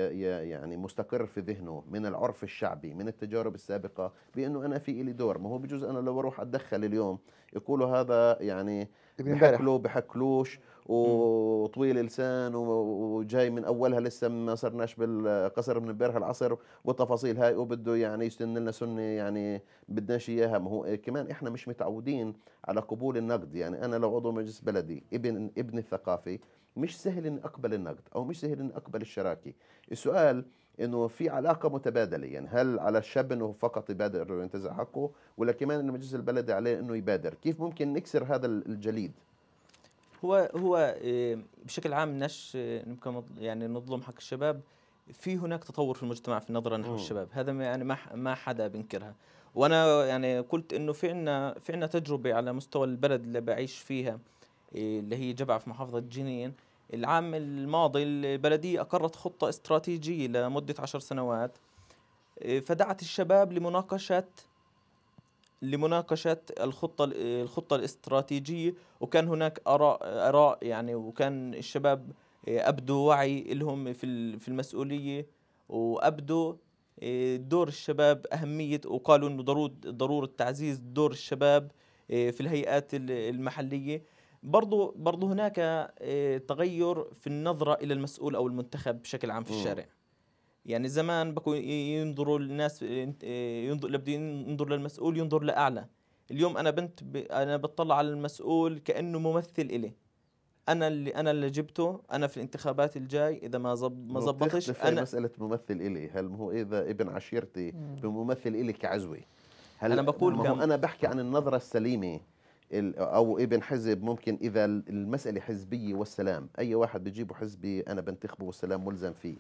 يعني مستقر في ذهنه من العرف الشعبي من التجارب السابقه بانه انا في لي دور ما هو بجوز انا لو اروح اتدخل اليوم يقولوا هذا يعني بحكلو بحكلوش وطويل لسان وجاي من اولها لسه ما صرناش بالقصر من امبارح العصر والتفاصيل هاي وبده يعني يستن لنا سنه يعني بدناش اياها ما هو إيه كمان احنا مش متعودين على قبول النقد يعني انا لو عضو مجلس بلدي ابن ابن الثقافي مش سهل اني اقبل النقد او مش سهل اني اقبل الشراكه السؤال انه في علاقه متبادله يعني هل على الشاب انه فقط يبادر وينتزع حقه ولا كمان المجلس البلدي عليه انه يبادر كيف ممكن نكسر هذا الجليد هو هو آه، بشكل عام نش آه، يمكن يعني نظلم حق الشباب في هناك تطور في المجتمع في النظره نحو الشباب هذا يعني ما ما حدا بينكرها وانا يعني قلت انه في عندنا في عندنا تجربه على مستوى البلد اللي بعيش فيها آه، اللي هي جبع في محافظه جنين العام الماضي البلديه اقرت خطه استراتيجيه لمده عشر سنوات فدعت الشباب لمناقشه لمناقشة الخطة الخطة الاستراتيجية وكان هناك آراء آراء يعني وكان الشباب آه، أبدوا وعي لهم في في المسؤولية وأبدوا آه، دور الشباب أهمية وقالوا إنه ضرورة ضرورة تعزيز دور الشباب آه، في الهيئات المحلية برضو برضو هناك تغير في النظرة إلى المسؤول أو المنتخب بشكل عام في الشارع يعني زمان بكون ينظروا الناس آه، آه، ينظر لبدي ينظر للمسؤول ينظر لاعلى اليوم انا بنت ب... انا بطلع على المسؤول كانه ممثل الي انا اللي انا اللي جبته انا في الانتخابات الجاي اذا ما زب ما زبطش انا مساله ممثل الي هل هو اذا ابن عشيرتي بممثل الي كعزوي هل انا بقول كم انا بحكي عن النظره السليمه او ابن حزب ممكن اذا المساله حزبيه والسلام اي واحد بجيبه حزبي انا بنتخبه والسلام ملزم فيه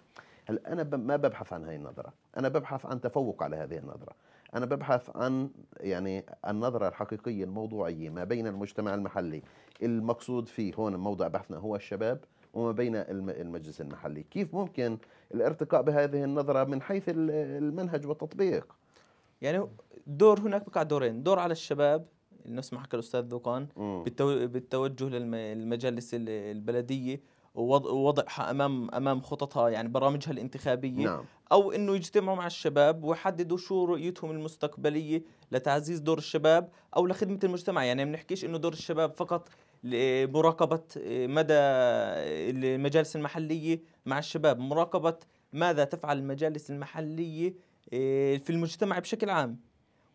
هل أنا ما ببحث عن هذه النظرة أنا ببحث عن تفوق على هذه النظرة أنا ببحث عن يعني النظرة الحقيقية الموضوعية ما بين المجتمع المحلي المقصود فيه هون موضع بحثنا هو الشباب وما بين المجلس المحلي كيف ممكن الارتقاء بهذه النظرة من حيث المنهج والتطبيق يعني دور هناك بقع دورين دور على الشباب نفس ما حكى الاستاذ ذوقان بالتوجه للمجالس البلديه ووضعها امام امام خططها يعني برامجها الانتخابيه نعم. او انه يجتمعوا مع الشباب ويحددوا شو رؤيتهم المستقبليه لتعزيز دور الشباب او لخدمه المجتمع يعني ما بنحكيش انه دور الشباب فقط مراقبه آه، مدى آه، المجالس المحليه مع الشباب مراقبه ماذا تفعل المجالس المحليه آه، في المجتمع بشكل عام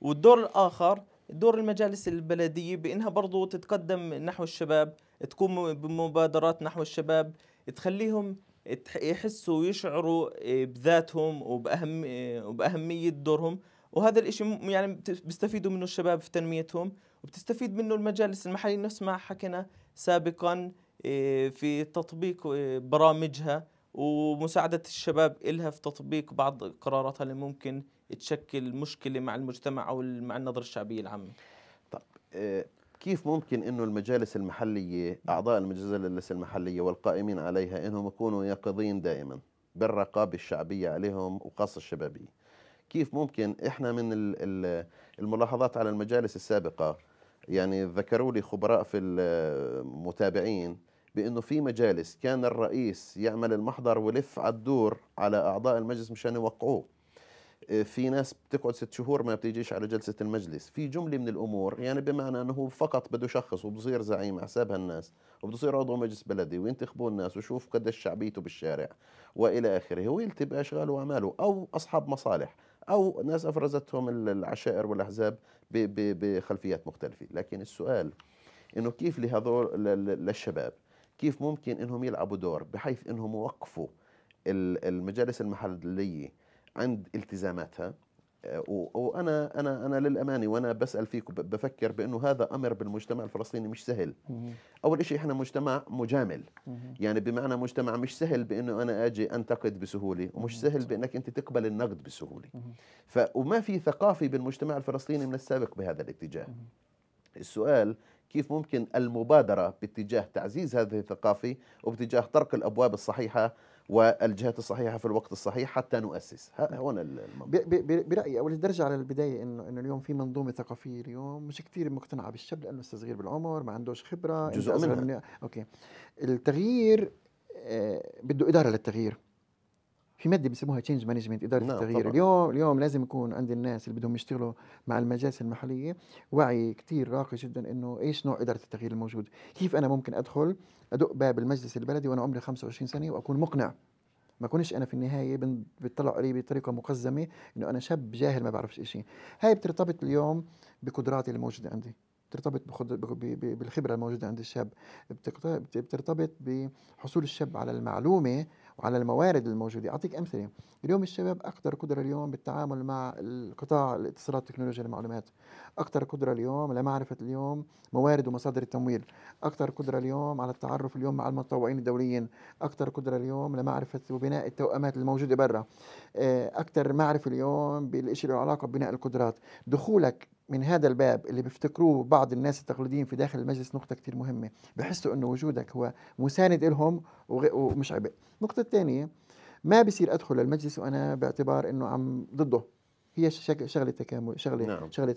والدور الاخر دور المجالس البلديه بانها برضو تتقدم نحو الشباب تقوم بمبادرات نحو الشباب تخليهم يحسوا ويشعروا إيه، بذاتهم وبأهم وبأهمية دورهم وهذا الإشي يعني بيستفيدوا منه الشباب في تنميتهم وبتستفيد منه المجالس المحلية نفس ما حكينا سابقا إيه، في تطبيق إيه، برامجها ومساعدة الشباب إلها في تطبيق بعض قراراتها اللي ممكن تشكل مشكلة مع المجتمع أو مع النظرة الشعبية العامة طب كيف ممكن انه المجالس المحليه نعم. اعضاء المجالس المحليه والقائمين عليها انهم يكونوا يقظين دائما بالرقابه الشعبيه عليهم وخاصه الشبابيه كيف ممكن احنا من الملاحظات على المجالس السابقه يعني ذكروا لي خبراء في المتابعين بانه في مجالس كان الرئيس يعمل المحضر ولف على الدور على اعضاء المجلس مشان يوقعوه في ناس بتقعد ست شهور ما بتيجيش على جلسه المجلس في جمله من الامور يعني بمعنى انه هو فقط بده يشخص وبصير زعيم على حساب هالناس وبصير عضو مجلس بلدي وينتخبوا الناس وشوف قديش شعبيته بالشارع والى اخره ويلتي بأشغاله واعماله او اصحاب مصالح او ناس افرزتهم العشائر والاحزاب بخلفيات مختلفه لكن السؤال انه كيف لهذول للشباب كيف ممكن انهم يلعبوا دور بحيث انهم يوقفوا المجالس المحليه عند التزاماتها آه، وانا انا انا للامانه وانا بسال فيك بفكر بانه هذا امر بالمجتمع الفلسطيني مش سهل اول شيء احنا مجتمع مجامل يعني بمعنى مجتمع مش سهل بانه انا اجي انتقد بسهوله ومش سهل بانك انت تقبل النقد بسهوله ف وما في ثقافه بالمجتمع الفلسطيني من السابق بهذا الاتجاه السؤال كيف ممكن المبادره باتجاه تعزيز هذه الثقافه وباتجاه طرق الابواب الصحيحه والجهات الصحيحه في الوقت الصحيح حتى نؤسس نعم. هون الموضوع برايي اول درجه على البدايه انه انه اليوم في منظومه ثقافيه اليوم مش كثير مقتنعه بالشاب لانه لسه صغير بالعمر ما عندوش خبره جزء منها من... اوكي التغيير آه، بده اداره للتغيير في ماده بيسموها تشينج مانجمنت اداره نعم التغيير طبعا. اليوم اليوم لازم يكون عند الناس اللي بدهم يشتغلوا مع المجالس المحليه وعي كثير راقي جدا انه ايش نوع اداره التغيير الموجود كيف انا ممكن ادخل ادق باب المجلس البلدي وانا عمري 25 سنه واكون مقنع ما كونش انا في النهايه بتطلع علي بطريقه مقزمه انه انا شاب جاهل ما بعرفش شيء هاي بترتبط اليوم بقدراتي الموجوده عندي بترتبط بالخبره الموجوده عند الشاب بترتبط بحصول الشاب على المعلومه وعلى الموارد الموجودة أعطيك أمثلة اليوم الشباب أكثر قدرة اليوم بالتعامل مع القطاع الاتصالات تكنولوجيا المعلومات أكثر قدرة اليوم لمعرفة اليوم موارد ومصادر التمويل أكثر قدرة اليوم على التعرف اليوم مع المتطوعين الدوليين أكثر قدرة اليوم لمعرفة وبناء التوأمات الموجودة برا أكثر آه، معرفة اليوم بالشيء اللي له علاقة ببناء القدرات دخولك من هذا الباب اللي بيفتكروه بعض الناس التقليديين في داخل المجلس نقطة كتير مهمة بحسوا أنه وجودك هو مساند إلهم ومش عبء النقطة الثانية ما بصير أدخل المجلس وأنا باعتبار أنه عم ضده هي شغله تكامل شغله نعم. شغله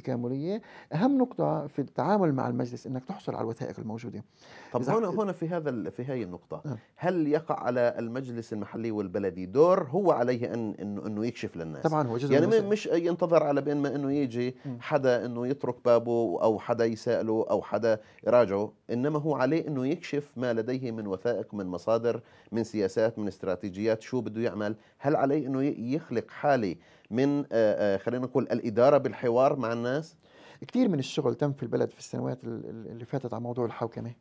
تكامليه اهم نقطه في التعامل مع المجلس انك تحصل على الوثائق الموجوده طب هنا هنا في هذا في هذه النقطه نعم. هل يقع على المجلس المحلي والبلدي دور هو عليه ان انه, إنه يكشف للناس طبعا هو جزء يعني من مش ينتظر على بين ما انه يجي حدا انه يترك بابه او حدا يساله او حدا يراجعه انما هو عليه انه يكشف ما لديه من وثائق من مصادر من سياسات من استراتيجيات شو بده يعمل هل عليه انه يخلق حاله من آه، آه، خلينا نقول الاداره بالحوار مع الناس كثير من الشغل تم في البلد في السنوات اللي فاتت على موضوع الحوكمه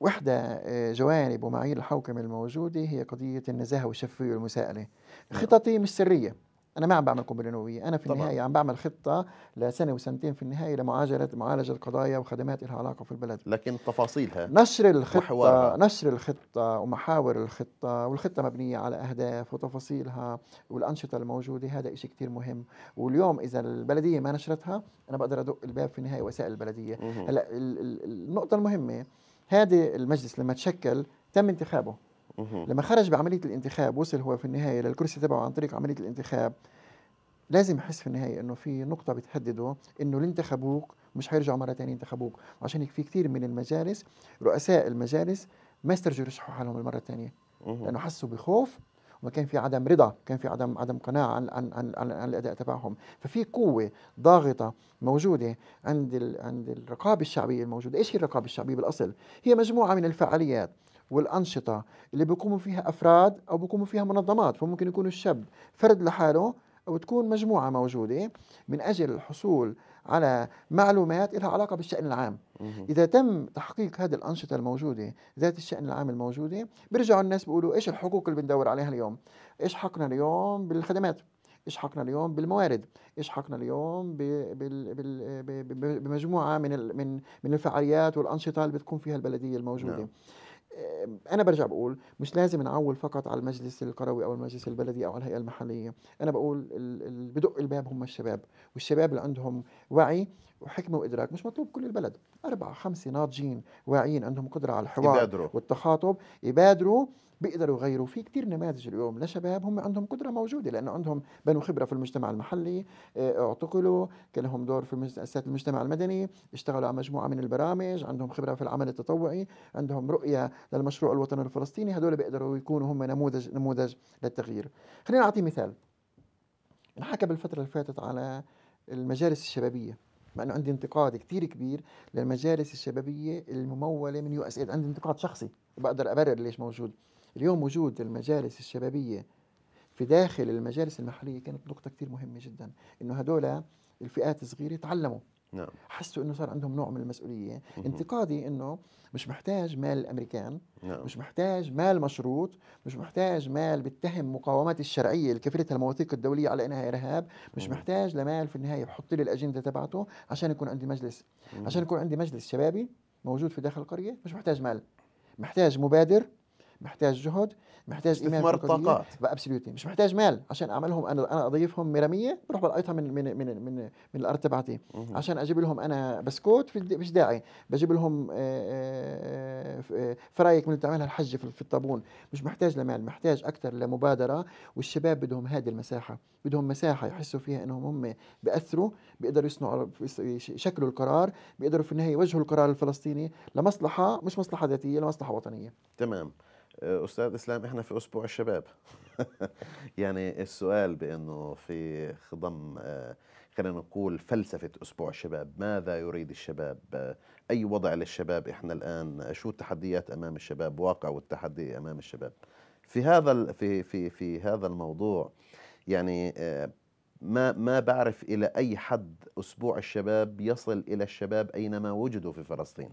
واحدة آه، جوانب ومعايير الحوكمة الموجودة هي قضية النزاهة والشفافية والمساءلة نعم. خططي مش سرية انا ما عم بعمل قنبله نوويه انا في طبعا. النهايه عم بعمل خطه لسنه وسنتين في النهايه لمعالجه معالجه قضايا وخدمات لها علاقه في البلد لكن تفاصيلها نشر الخطه وحوارها. نشر الخطه ومحاور الخطه والخطه مبنيه على اهداف وتفاصيلها والانشطه الموجوده هذا شيء كثير مهم واليوم اذا البلديه ما نشرتها انا بقدر ادق الباب في النهايه وسائل البلديه هلا النقطه المهمه هذه المجلس لما تشكل تم انتخابه لما خرج بعمليه الانتخاب وصل هو في النهايه للكرسي تبعه عن طريق عمليه الانتخاب لازم يحس في النهايه انه في نقطه بتهدده انه اللي انتخبوك مش حيرجعوا مره ثانيه ينتخبوك وعشان هيك في كثير من المجالس رؤساء المجالس ما استرجوا يرشحوا حالهم المره الثانيه لانه حسوا بخوف وما كان في عدم رضا كان في عدم عدم قناعه عن عن عن, عن, عن الاداء تبعهم ففي قوه ضاغطه موجوده عند ال عند الرقابه الشعبيه الموجوده ايش هي الرقابه الشعبيه بالاصل هي مجموعه من الفعاليات والأنشطة اللي بيقوموا فيها أفراد أو بيقوموا فيها منظمات فممكن يكون الشاب فرد لحاله أو تكون مجموعة موجودة من أجل الحصول على معلومات لها علاقة بالشأن العام إذا تم تحقيق هذه الأنشطة الموجودة ذات الشأن العام الموجودة بيرجعوا الناس بيقولوا إيش الحقوق اللي بندور عليها اليوم إيش حقنا اليوم بالخدمات ايش حقنا اليوم بالموارد ايش حقنا اليوم بمجموعه من من من الفعاليات والانشطه اللي بتقوم فيها البلديه الموجوده نعم. آه، انا برجع بقول مش لازم نعول فقط على المجلس القروي او المجلس البلدي او على الهيئه المحليه انا بقول اللي بدق الباب هم الشباب والشباب اللي عندهم وعي وحكمه وادراك مش مطلوب كل البلد أربعة خمسة ناضجين واعيين عندهم قدره على الحوار يبادروا. والتخاطب يبادروا بيقدروا يغيروا في كثير نماذج اليوم لشباب هم عندهم قدره موجوده لانه عندهم بنوا خبره في المجتمع المحلي آه، اعتقلوا كان لهم دور في مؤسسات المجتمع المدني اشتغلوا على مجموعه من البرامج عندهم خبره في العمل التطوعي عندهم رؤيه للمشروع الوطني الفلسطيني هدول بيقدروا يكونوا هم نموذج نموذج للتغيير خلينا اعطي مثال انحكى بالفتره اللي فاتت على المجالس الشبابيه مع انه عندي انتقاد كثير كبير للمجالس الشبابيه المموله من يو اس ايد عندي انتقاد شخصي بقدر ابرر ليش موجود اليوم وجود المجالس الشبابية في داخل المجالس المحلية كانت نقطة كثير مهمة جدا إنه هدول الفئات الصغيرة تعلموا نعم. حسوا انه صار عندهم نوع من المسؤوليه مم. انتقادي انه مش محتاج مال الامريكان نعم. مش محتاج مال مشروط مش محتاج مال بتهم مقاومات الشرعيه اللي كفلتها المواثيق الدوليه على انها ارهاب مش مم. محتاج لمال في النهايه بحط لي الاجنده تبعته عشان يكون عندي مجلس مم. عشان يكون عندي مجلس شبابي موجود في داخل القريه مش محتاج مال محتاج مبادر محتاج جهد محتاج استثمار طاقات ابسوليوتلي مش محتاج مال عشان اعملهم انا انا اضيفهم مرميه بروح بلقيتها من من من من, من الارض تبعتي عشان اجيب لهم انا بسكوت مش داعي بجيب لهم آه، آه، فرايك من اللي بتعملها الحجه في الطابون مش محتاج لمال محتاج اكثر لمبادره والشباب بدهم هذه المساحه بدهم مساحه يحسوا فيها انهم هم بياثروا بيقدروا يصنعوا يشكلوا القرار بيقدروا في النهايه يوجهوا القرار الفلسطيني لمصلحه مش مصلحه ذاتيه لمصلحه وطنيه تمام استاذ اسلام احنا في اسبوع الشباب (laughs) يعني السؤال بانه في خضم آه، خلينا نقول فلسفه اسبوع الشباب ماذا يريد الشباب آه، اي وضع للشباب احنا الان شو التحديات امام الشباب واقع والتحدي امام الشباب في هذا في في في هذا الموضوع يعني آه، ما ما بعرف الى اي حد اسبوع الشباب يصل الى الشباب اينما وجدوا في فلسطين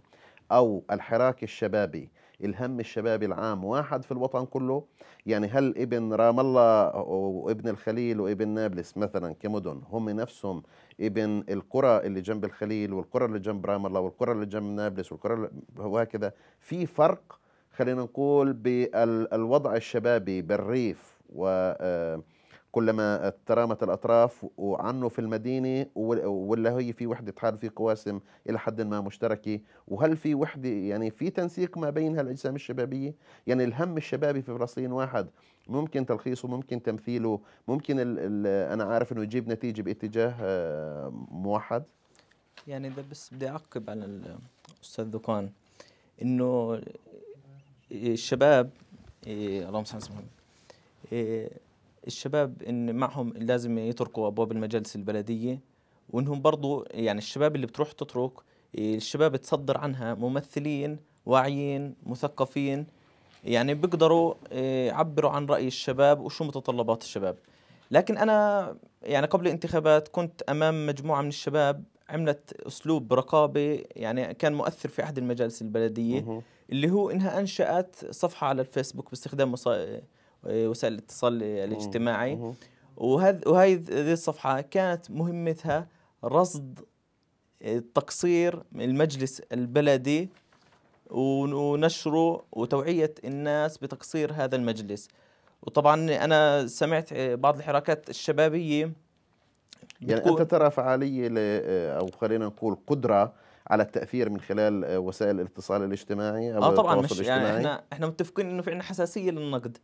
او الحراك الشبابي الهم الشباب العام واحد في الوطن كله يعني هل ابن رام الله وابن الخليل وابن نابلس مثلا كمدن هم نفسهم ابن القرى اللي جنب الخليل والقرى اللي جنب رام الله والقرى اللي جنب نابلس والقرى وهكذا في فرق خلينا نقول بالوضع الشبابي بالريف و آه، كلما ترامت الأطراف وعنه في المدينة ولا هي في وحدة حال في قواسم إلى حد ما مشتركة وهل في وحدة يعني في تنسيق ما بين هالأجسام الشبابية يعني الهم الشبابي في فلسطين واحد ممكن تلخيصه ممكن تمثيله ممكن الـ الـ أنا عارف أنه يجيب نتيجة باتجاه آه، موحد يعني ده بس بدي أعقب على الأستاذ ذوقان إنه الشباب إيه، اللهم صل على محمد إيه، الشباب ان معهم لازم يتركوا ابواب المجالس البلديه وانهم برضو يعني الشباب اللي بتروح تطرق الشباب تصدر عنها ممثلين واعيين مثقفين يعني بيقدروا آه، يعبروا عن راي الشباب وشو متطلبات الشباب لكن انا يعني قبل الانتخابات كنت امام مجموعه من الشباب عملت اسلوب رقابه يعني كان مؤثر في احد المجالس البلديه اللي هو انها انشات صفحه على الفيسبوك باستخدام إيه، وسائل الاتصال الاجتماعي وهذه وهذه الصفحه كانت مهمتها رصد إيه، تقصير المجلس البلدي ونشره وتوعية الناس بتقصير هذا المجلس وطبعا أنا سمعت إيه، بعض الحركات الشبابية يعني أنت ترى فعالية أو خلينا نقول قدرة على التاثير من خلال وسائل الاتصال الاجتماعي او آه طبعا مش يعني الاجتماعي. يعني احنا احنا متفقين انه في عندنا حساسيه للنقد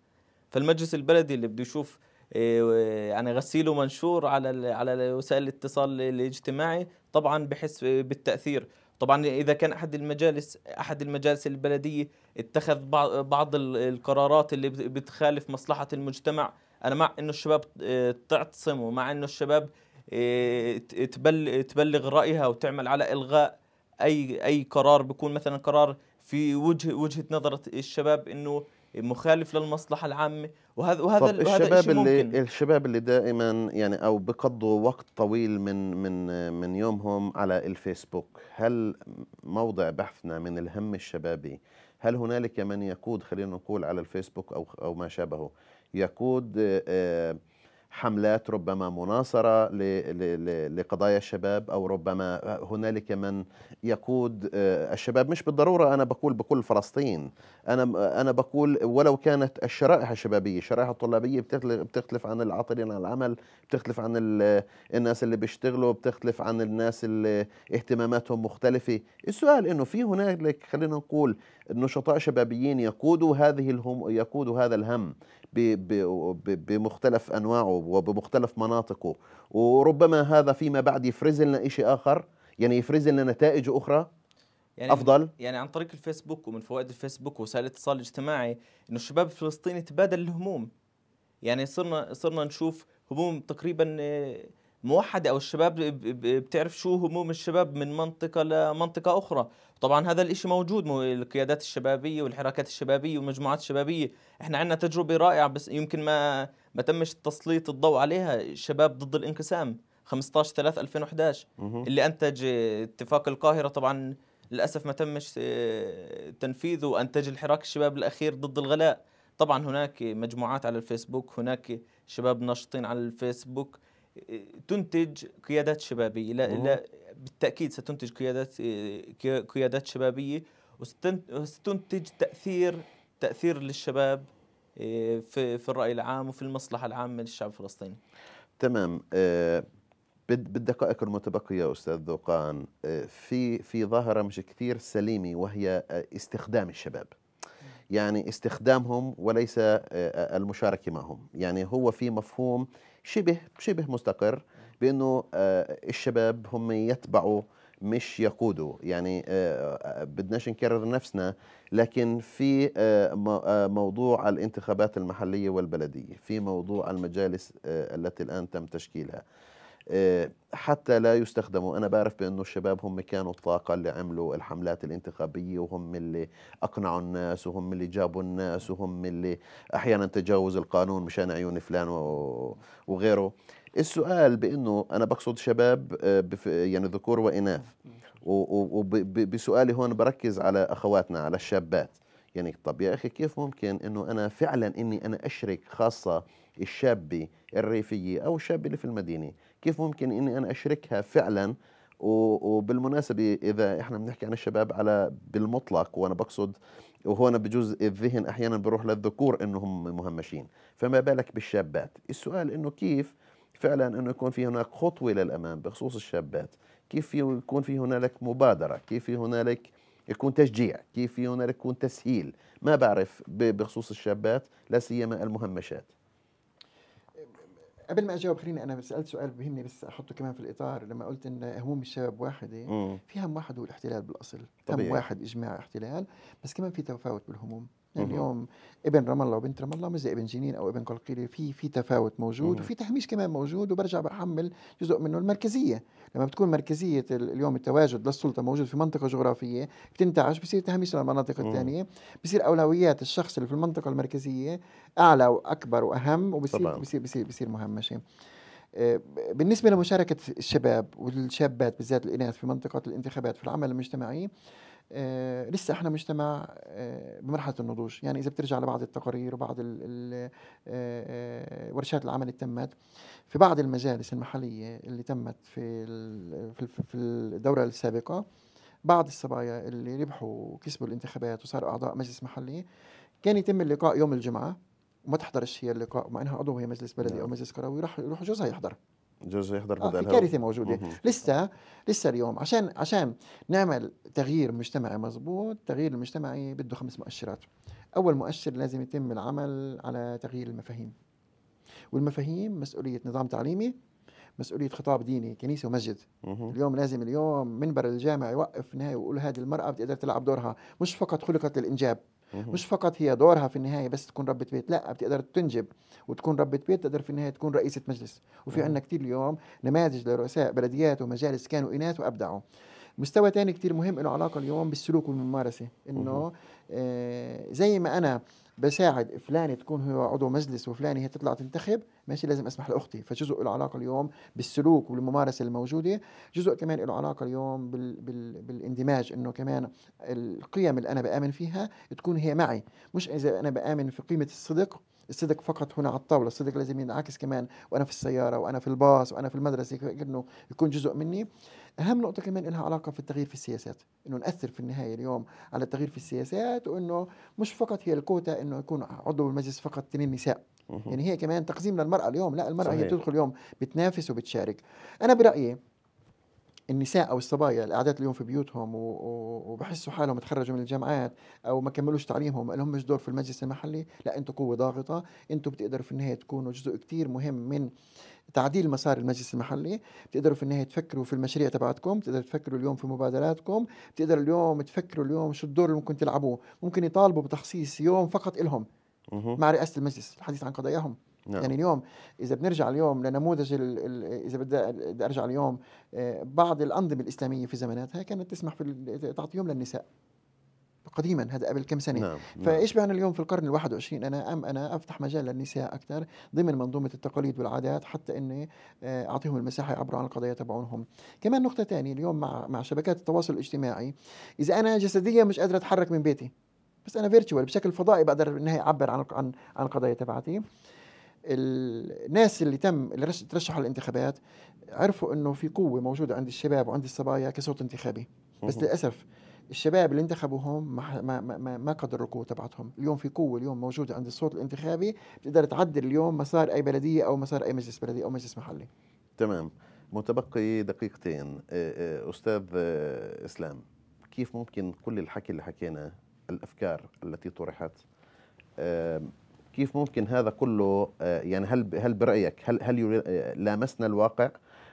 فالمجلس البلدي اللي بده يشوف آه، يعني غسيله منشور على على وسائل الاتصال الاجتماعي طبعا بحس بالتاثير طبعا اذا كان احد المجالس احد المجالس البلديه اتخذ بعض القرارات اللي بتخالف مصلحه المجتمع انا مع انه الشباب آه، تعتصم ومع انه الشباب آه، تبلغ رايها وتعمل على الغاء اي اي قرار بيكون مثلا قرار في وجه وجهه نظر الشباب انه مخالف للمصلحه العامه وهذا وهذا طب وهذا الشباب اللي ممكن. الشباب اللي دائما يعني او بقضوا وقت طويل من من من يومهم على الفيسبوك هل موضع بحثنا من الهم الشبابي هل هنالك من يقود خلينا نقول على الفيسبوك او او ما شابهه يقود آه حملات ربما مناصرة لقضايا الشباب أو ربما هنالك من يقود آه، الشباب مش بالضرورة أنا بقول بكل فلسطين أنا أنا بقول ولو كانت الشرائح الشبابية الشرائح الطلابية بتختلف عن العاطلين عن العمل بتختلف عن الناس اللي بيشتغلوا بتختلف عن الناس اللي اهتماماتهم مختلفة السؤال إنه في هنالك خلينا نقول نشطاء شبابيين يقودوا هذه الهم يقودوا هذا الهم بمختلف أنواعه وبمختلف مناطقه وربما هذا فيما بعد يفرز لنا شيء آخر يعني يفرز لنا نتائج أخرى يعني افضل يعني عن طريق الفيسبوك ومن فوائد الفيسبوك ووسائل الاتصال الاجتماعي انه الشباب الفلسطيني تبادل الهموم يعني صرنا صرنا نشوف هموم تقريبا آه، موحده او الشباب بتعرف شو هموم الشباب من منطقه لمنطقه اخرى طبعا هذا الإشي موجود القيادات الشبابيه والحركات الشبابيه والمجموعات الشبابيه احنا عندنا تجربه رائعه بس يمكن ما ما تمش تسليط الضوء عليها الشباب ضد الانقسام 15 3 2011 اللي انتج اتفاق القاهره طبعا للاسف ما تمش آه، تنفيذه وانتج الحراك الشباب الاخير ضد الغلاء طبعا هناك مجموعات على الفيسبوك هناك شباب ناشطين على الفيسبوك تنتج قيادات شبابيه لا, لا بالتاكيد ستنتج قيادات قيادات شبابيه وستنتج تاثير تاثير للشباب آه، في في الراي العام وفي المصلحه العامه للشعب الفلسطيني تمام آه، بالدقائق المتبقية أستاذ ذوقان آه، في في ظاهرة مش كثير سليمة وهي استخدام الشباب يعني استخدامهم وليس المشاركة معهم يعني هو في مفهوم شبه شبه مستقر بانه آه، الشباب هم يتبعوا مش يقودوا يعني آه، آه، بدناش نكرر نفسنا لكن في موضوع الانتخابات المحليه والبلديه في موضوع المجالس التي الان تم تشكيلها آه، حتى لا يستخدموا أنا بعرف بأنه الشباب هم كانوا الطاقة اللي عملوا الحملات الانتخابية وهم اللي أقنعوا الناس وهم اللي جابوا الناس وهم اللي أحيانا تجاوز القانون مشان عيون فلان وغيره السؤال بأنه أنا بقصد شباب آه، يعني ذكور وإناث وبسؤالي هون بركز على أخواتنا على الشابات يعني طب يا أخي كيف ممكن أنه أنا فعلا أني أنا أشرك خاصة الشابة الريفية أو الشاب اللي في المدينة كيف ممكن اني انا اشركها فعلا وبالمناسبة إذا إحنا بنحكي عن الشباب على بالمطلق وأنا بقصد وهون بجوز الذهن أحيانا بروح للذكور إنهم مهمشين فما بالك بالشابات السؤال إنه كيف فعلا انه يكون في هناك خطوه للامام بخصوص الشابات، كيف في يكون في هنالك مبادره، كيف في هنالك يكون تشجيع، كيف في هنالك يكون تسهيل، ما بعرف بخصوص الشابات لا سيما المهمشات. قبل ما اجاوب خليني انا سالت سؤال بهمني بس احطه كمان في الاطار لما قلت ان هموم الشباب واحده مم. في هم واحد هو الاحتلال بالاصل طبيعي. هم واحد اجماع احتلال بس كمان في تفاوت بالهموم اليوم ابن رام الله وبنت رام الله مش زي ابن جنين او ابن قلقيله في في تفاوت موجود وفي تهميش كمان موجود وبرجع بحمل جزء منه المركزيه لما بتكون مركزيه اليوم التواجد للسلطه موجود في منطقه جغرافيه بتنتعش بصير تهميش للمناطق الثانيه بصير اولويات الشخص اللي في المنطقه المركزيه اعلى واكبر واهم وبصير طبعا. بصير بصير بصير مهمشه آه، بالنسبه لمشاركه الشباب والشابات بالذات الاناث في منطقه الانتخابات في العمل المجتمعي آه، لسه احنا مجتمع آه، بمرحله النضوج يعني اذا بترجع لبعض التقارير وبعض ال آه، ورشات العمل اللي تمت في بعض المجالس المحليه اللي تمت في في الدوره السابقه بعض الصبايا اللي ربحوا وكسبوا الانتخابات وصاروا اعضاء مجلس محلي كان يتم اللقاء يوم الجمعه وما تحضرش هي اللقاء مع انها عضو هي مجلس بلدي او نعم. مجلس قروي راح يروح جوزها يحضر بجوز يحضر آه بدل كارثه موجوده لسه لسه اليوم عشان عشان نعمل تغيير مجتمعي مضبوط التغيير المجتمعي بده خمس مؤشرات اول مؤشر لازم يتم العمل على تغيير المفاهيم والمفاهيم مسؤوليه نظام تعليمي مسؤوليه خطاب ديني كنيسه ومسجد مه. اليوم لازم اليوم منبر الجامع يوقف نهايه ويقول هذه المراه بتقدر تلعب دورها مش فقط خلقت للانجاب مش فقط هي دورها في النهايه بس تكون ربة بيت لا بتقدر تنجب وتكون ربة بيت تقدر في النهايه تكون رئيسه مجلس وفي عندنا كثير اليوم نماذج لرؤساء بلديات ومجالس كانوا اناث وابدعوا مستوى تاني كتير مهم له علاقه اليوم بالسلوك والممارسه انه آه، زي ما انا بساعد فلانة تكون هو عضو مجلس وفلانة هي تطلع تنتخب ماشي لازم اسمح لاختي فجزء له علاقه اليوم بالسلوك والممارسه الموجوده جزء كمان له علاقه اليوم بال بال بالاندماج انه كمان القيم اللي انا بامن فيها تكون هي معي مش اذا انا بامن في قيمه الصدق الصدق فقط هنا على الطاوله الصدق لازم ينعكس كمان وانا في السياره وانا في الباص وانا في المدرسه انه يكون جزء مني اهم نقطه كمان لها علاقه في التغيير في السياسات انه ناثر في النهايه اليوم على التغيير في السياسات وانه مش فقط هي الكوتا انه يكون عضو المجلس فقط اثنين نساء يعني هي كمان تقزيم للمراه اليوم لا المراه صحيح. هي تدخل اليوم بتنافس وبتشارك انا برايي النساء او الصبايا اللي اليوم في بيوتهم وبحسوا حالهم تخرجوا من الجامعات او ما كملوش تعليمهم ما مش دور في المجلس المحلي لا انتم قوه ضاغطه انتم بتقدروا في النهايه تكونوا جزء كثير مهم من تعديل مسار المجلس المحلي بتقدروا في النهايه تفكروا في المشاريع تبعتكم بتقدروا تفكروا اليوم في مبادراتكم بتقدروا اليوم تفكروا اليوم شو الدور اللي ممكن تلعبوه ممكن يطالبوا بتخصيص يوم فقط لهم مع رئاسه المجلس الحديث عن قضاياهم نعم. يعني اليوم اذا بنرجع اليوم لنموذج الـ الـ اذا بدي ارجع اليوم آه، بعض الانظمه الاسلاميه في زماناتها كانت تسمح في تعطيهم للنساء قديما هذا قبل كم سنه نعم. نعم. فايش بيعنا اليوم في القرن ال21 انا ام انا افتح مجال للنساء اكثر ضمن منظومه التقاليد والعادات حتى اني آه، اعطيهم المساحه يعبروا عن القضايا تبعونهم كمان نقطه ثانيه اليوم مع مع شبكات التواصل الاجتماعي اذا انا جسديا مش قادر اتحرك من بيتي بس انا فيرتشوال بشكل فضائي بقدر بالنهايه اعبر عن عن عن القضايا تبعتي الناس اللي تم اللي ترشحوا للانتخابات عرفوا انه في قوه موجوده عند الشباب وعند الصبايا كصوت انتخابي بس للاسف الشباب اللي انتخبوهم ما ما ما, ما قدر القوه تبعتهم، اليوم في قوه اليوم موجوده عند الصوت الانتخابي بتقدر تعدل اليوم مسار اي بلديه او مسار اي مجلس بلدي او مجلس محلي. تمام، متبقي دقيقتين آه، آه، استاذ آه، اسلام كيف ممكن كل الحكي اللي حكينا الافكار التي طرحت كيف ممكن هذا كله آه، يعني هل هل برايك هل هل آه، لامسنا الواقع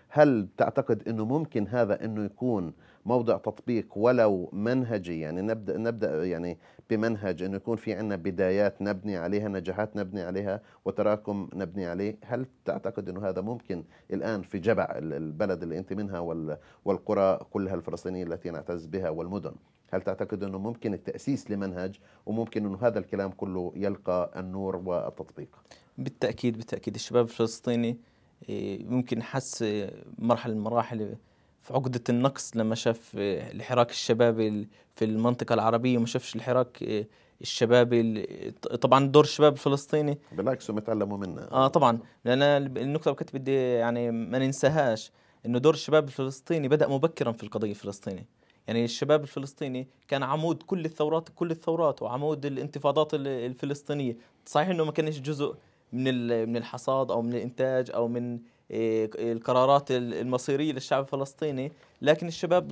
هل تعتقد انه ممكن هذا انه يكون موضع تطبيق ولو منهجي يعني نبدا نبدا يعني بمنهج انه يكون في عندنا بدايات نبني عليها نجاحات نبني عليها وتراكم نبني عليه هل تعتقد انه هذا ممكن الان في جبع البلد اللي انت منها والقرى كلها الفلسطينيه التي نعتز بها والمدن هل تعتقد أنه ممكن التأسيس لمنهج وممكن أنه هذا الكلام كله يلقى النور والتطبيق بالتأكيد بالتأكيد الشباب الفلسطيني إيه، ممكن حس مرحلة من المراحل في عقدة النقص لما شاف إيه، الحراك الشبابي في المنطقة العربية وما شافش الحراك إيه، الشبابي طبعا دور الشباب الفلسطيني بالعكس هم تعلموا منا اه طبعا لان النقطة اللي كنت بدي يعني ما ننساهاش انه دور الشباب الفلسطيني بدأ مبكرا في القضية الفلسطينية يعني الشباب الفلسطيني كان عمود كل الثورات كل الثورات وعمود الانتفاضات الفلسطينيه صحيح انه ما كانش جزء من من الحصاد او من الانتاج او من إيه، القرارات المصيرية للشعب الفلسطيني لكن الشباب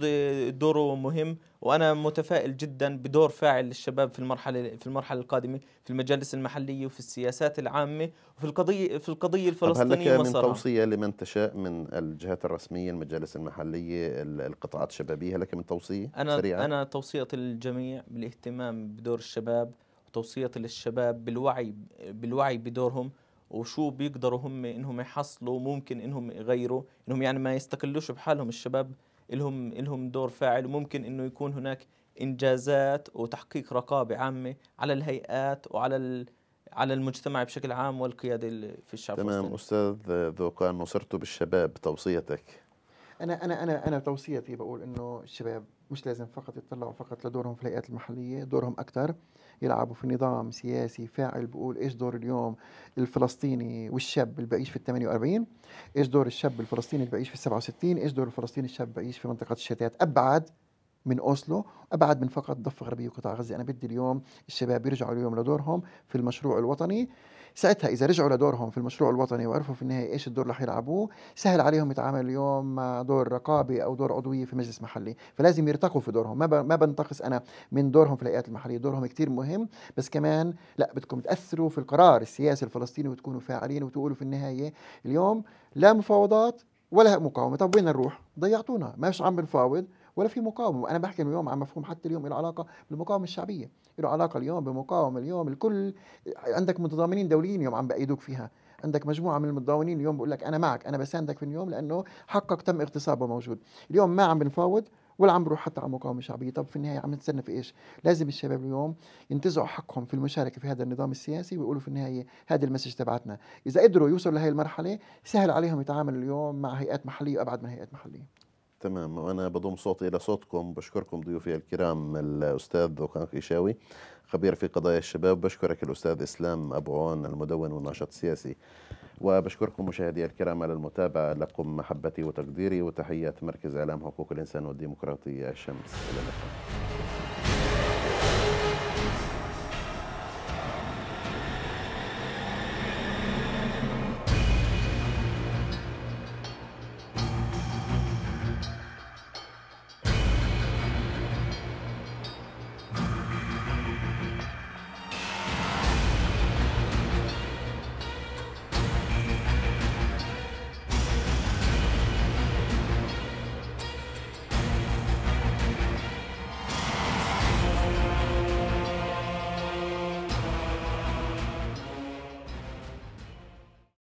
دوره مهم وأنا متفائل جدا بدور فاعل للشباب في المرحلة في المرحلة القادمة في المجالس المحلية وفي السياسات العامة وفي القضية في القضية الفلسطينية طب هل لك من توصية لمن تشاء من الجهات الرسمية المجالس المحلية القطاعات الشبابية هل لك من توصية أنا سريعة؟ أنا توصية للجميع بالاهتمام بدور الشباب وتوصية للشباب بالوعي بالوعي بدورهم وشو بيقدروا هم انهم يحصلوا ممكن انهم يغيروا انهم يعني ما يستقلوش بحالهم الشباب لهم لهم دور فاعل وممكن انه يكون هناك انجازات وتحقيق رقابه عامه على الهيئات وعلى على المجتمع بشكل عام والقياده في الشعب تمام استاذ ذوقان نصرته بالشباب توصيتك انا انا انا انا توصيتي بقول انه الشباب مش لازم فقط يتطلعوا فقط لدورهم في الهيئات المحليه دورهم اكثر يلعبوا في نظام سياسي فاعل بقول ايش دور اليوم الفلسطيني والشاب اللي بعيش في ال 48 ايش دور الشاب الفلسطيني اللي بعيش في ال 67 ايش دور الفلسطيني الشاب اللي بعيش في منطقه الشتات ابعد من اوسلو ابعد من فقط ضفه غربيه وقطاع غزه انا بدي اليوم الشباب يرجعوا اليوم لدورهم في المشروع الوطني ساعتها اذا رجعوا لدورهم في المشروع الوطني وعرفوا في النهايه ايش الدور اللي حيلعبوه سهل عليهم يتعاملوا اليوم مع دور رقابي او دور عضويه في مجلس محلي فلازم يرتقوا في دورهم ما ما بنتقص انا من دورهم في الهيئات المحليه دورهم كثير مهم بس كمان لا بدكم تاثروا في القرار السياسي الفلسطيني وتكونوا فاعلين وتقولوا في النهايه اليوم لا مفاوضات ولا مقاومه طب وين نروح ضيعتونا ما عم بنفاوض ولا في مقاومه وانا بحكي اليوم عن مفهوم حتى اليوم له علاقه بالمقاومه الشعبيه له علاقه اليوم بمقاومه اليوم الكل عندك متضامنين دوليين اليوم عم بأيدوك فيها عندك مجموعه من المتضامنين اليوم بقول لك انا معك انا بساندك في اليوم لانه حقك تم اغتصابه موجود اليوم ما عم بنفاوض ولا عم بروح حتى على مقاومه شعبيه، طب في النهايه عم نتسنى في ايش؟ لازم الشباب اليوم ينتزعوا حقهم في المشاركه في هذا النظام السياسي ويقولوا في النهايه هذا المسج تبعتنا، اذا قدروا يوصلوا لهي المرحله سهل عليهم يتعاملوا اليوم مع هيئات محليه وابعد من هيئات محليه. تمام وانا بضم صوتي الى صوتكم بشكركم ضيوفي الكرام الاستاذ ذوقان قيشاوي خبير في قضايا الشباب بشكرك الاستاذ اسلام ابو عون المدون والناشط السياسي وبشكركم مشاهدي الكرام على المتابعه لكم محبتي وتقديري وتحيات مركز اعلام حقوق الانسان والديمقراطيه الشمس الى اللقاء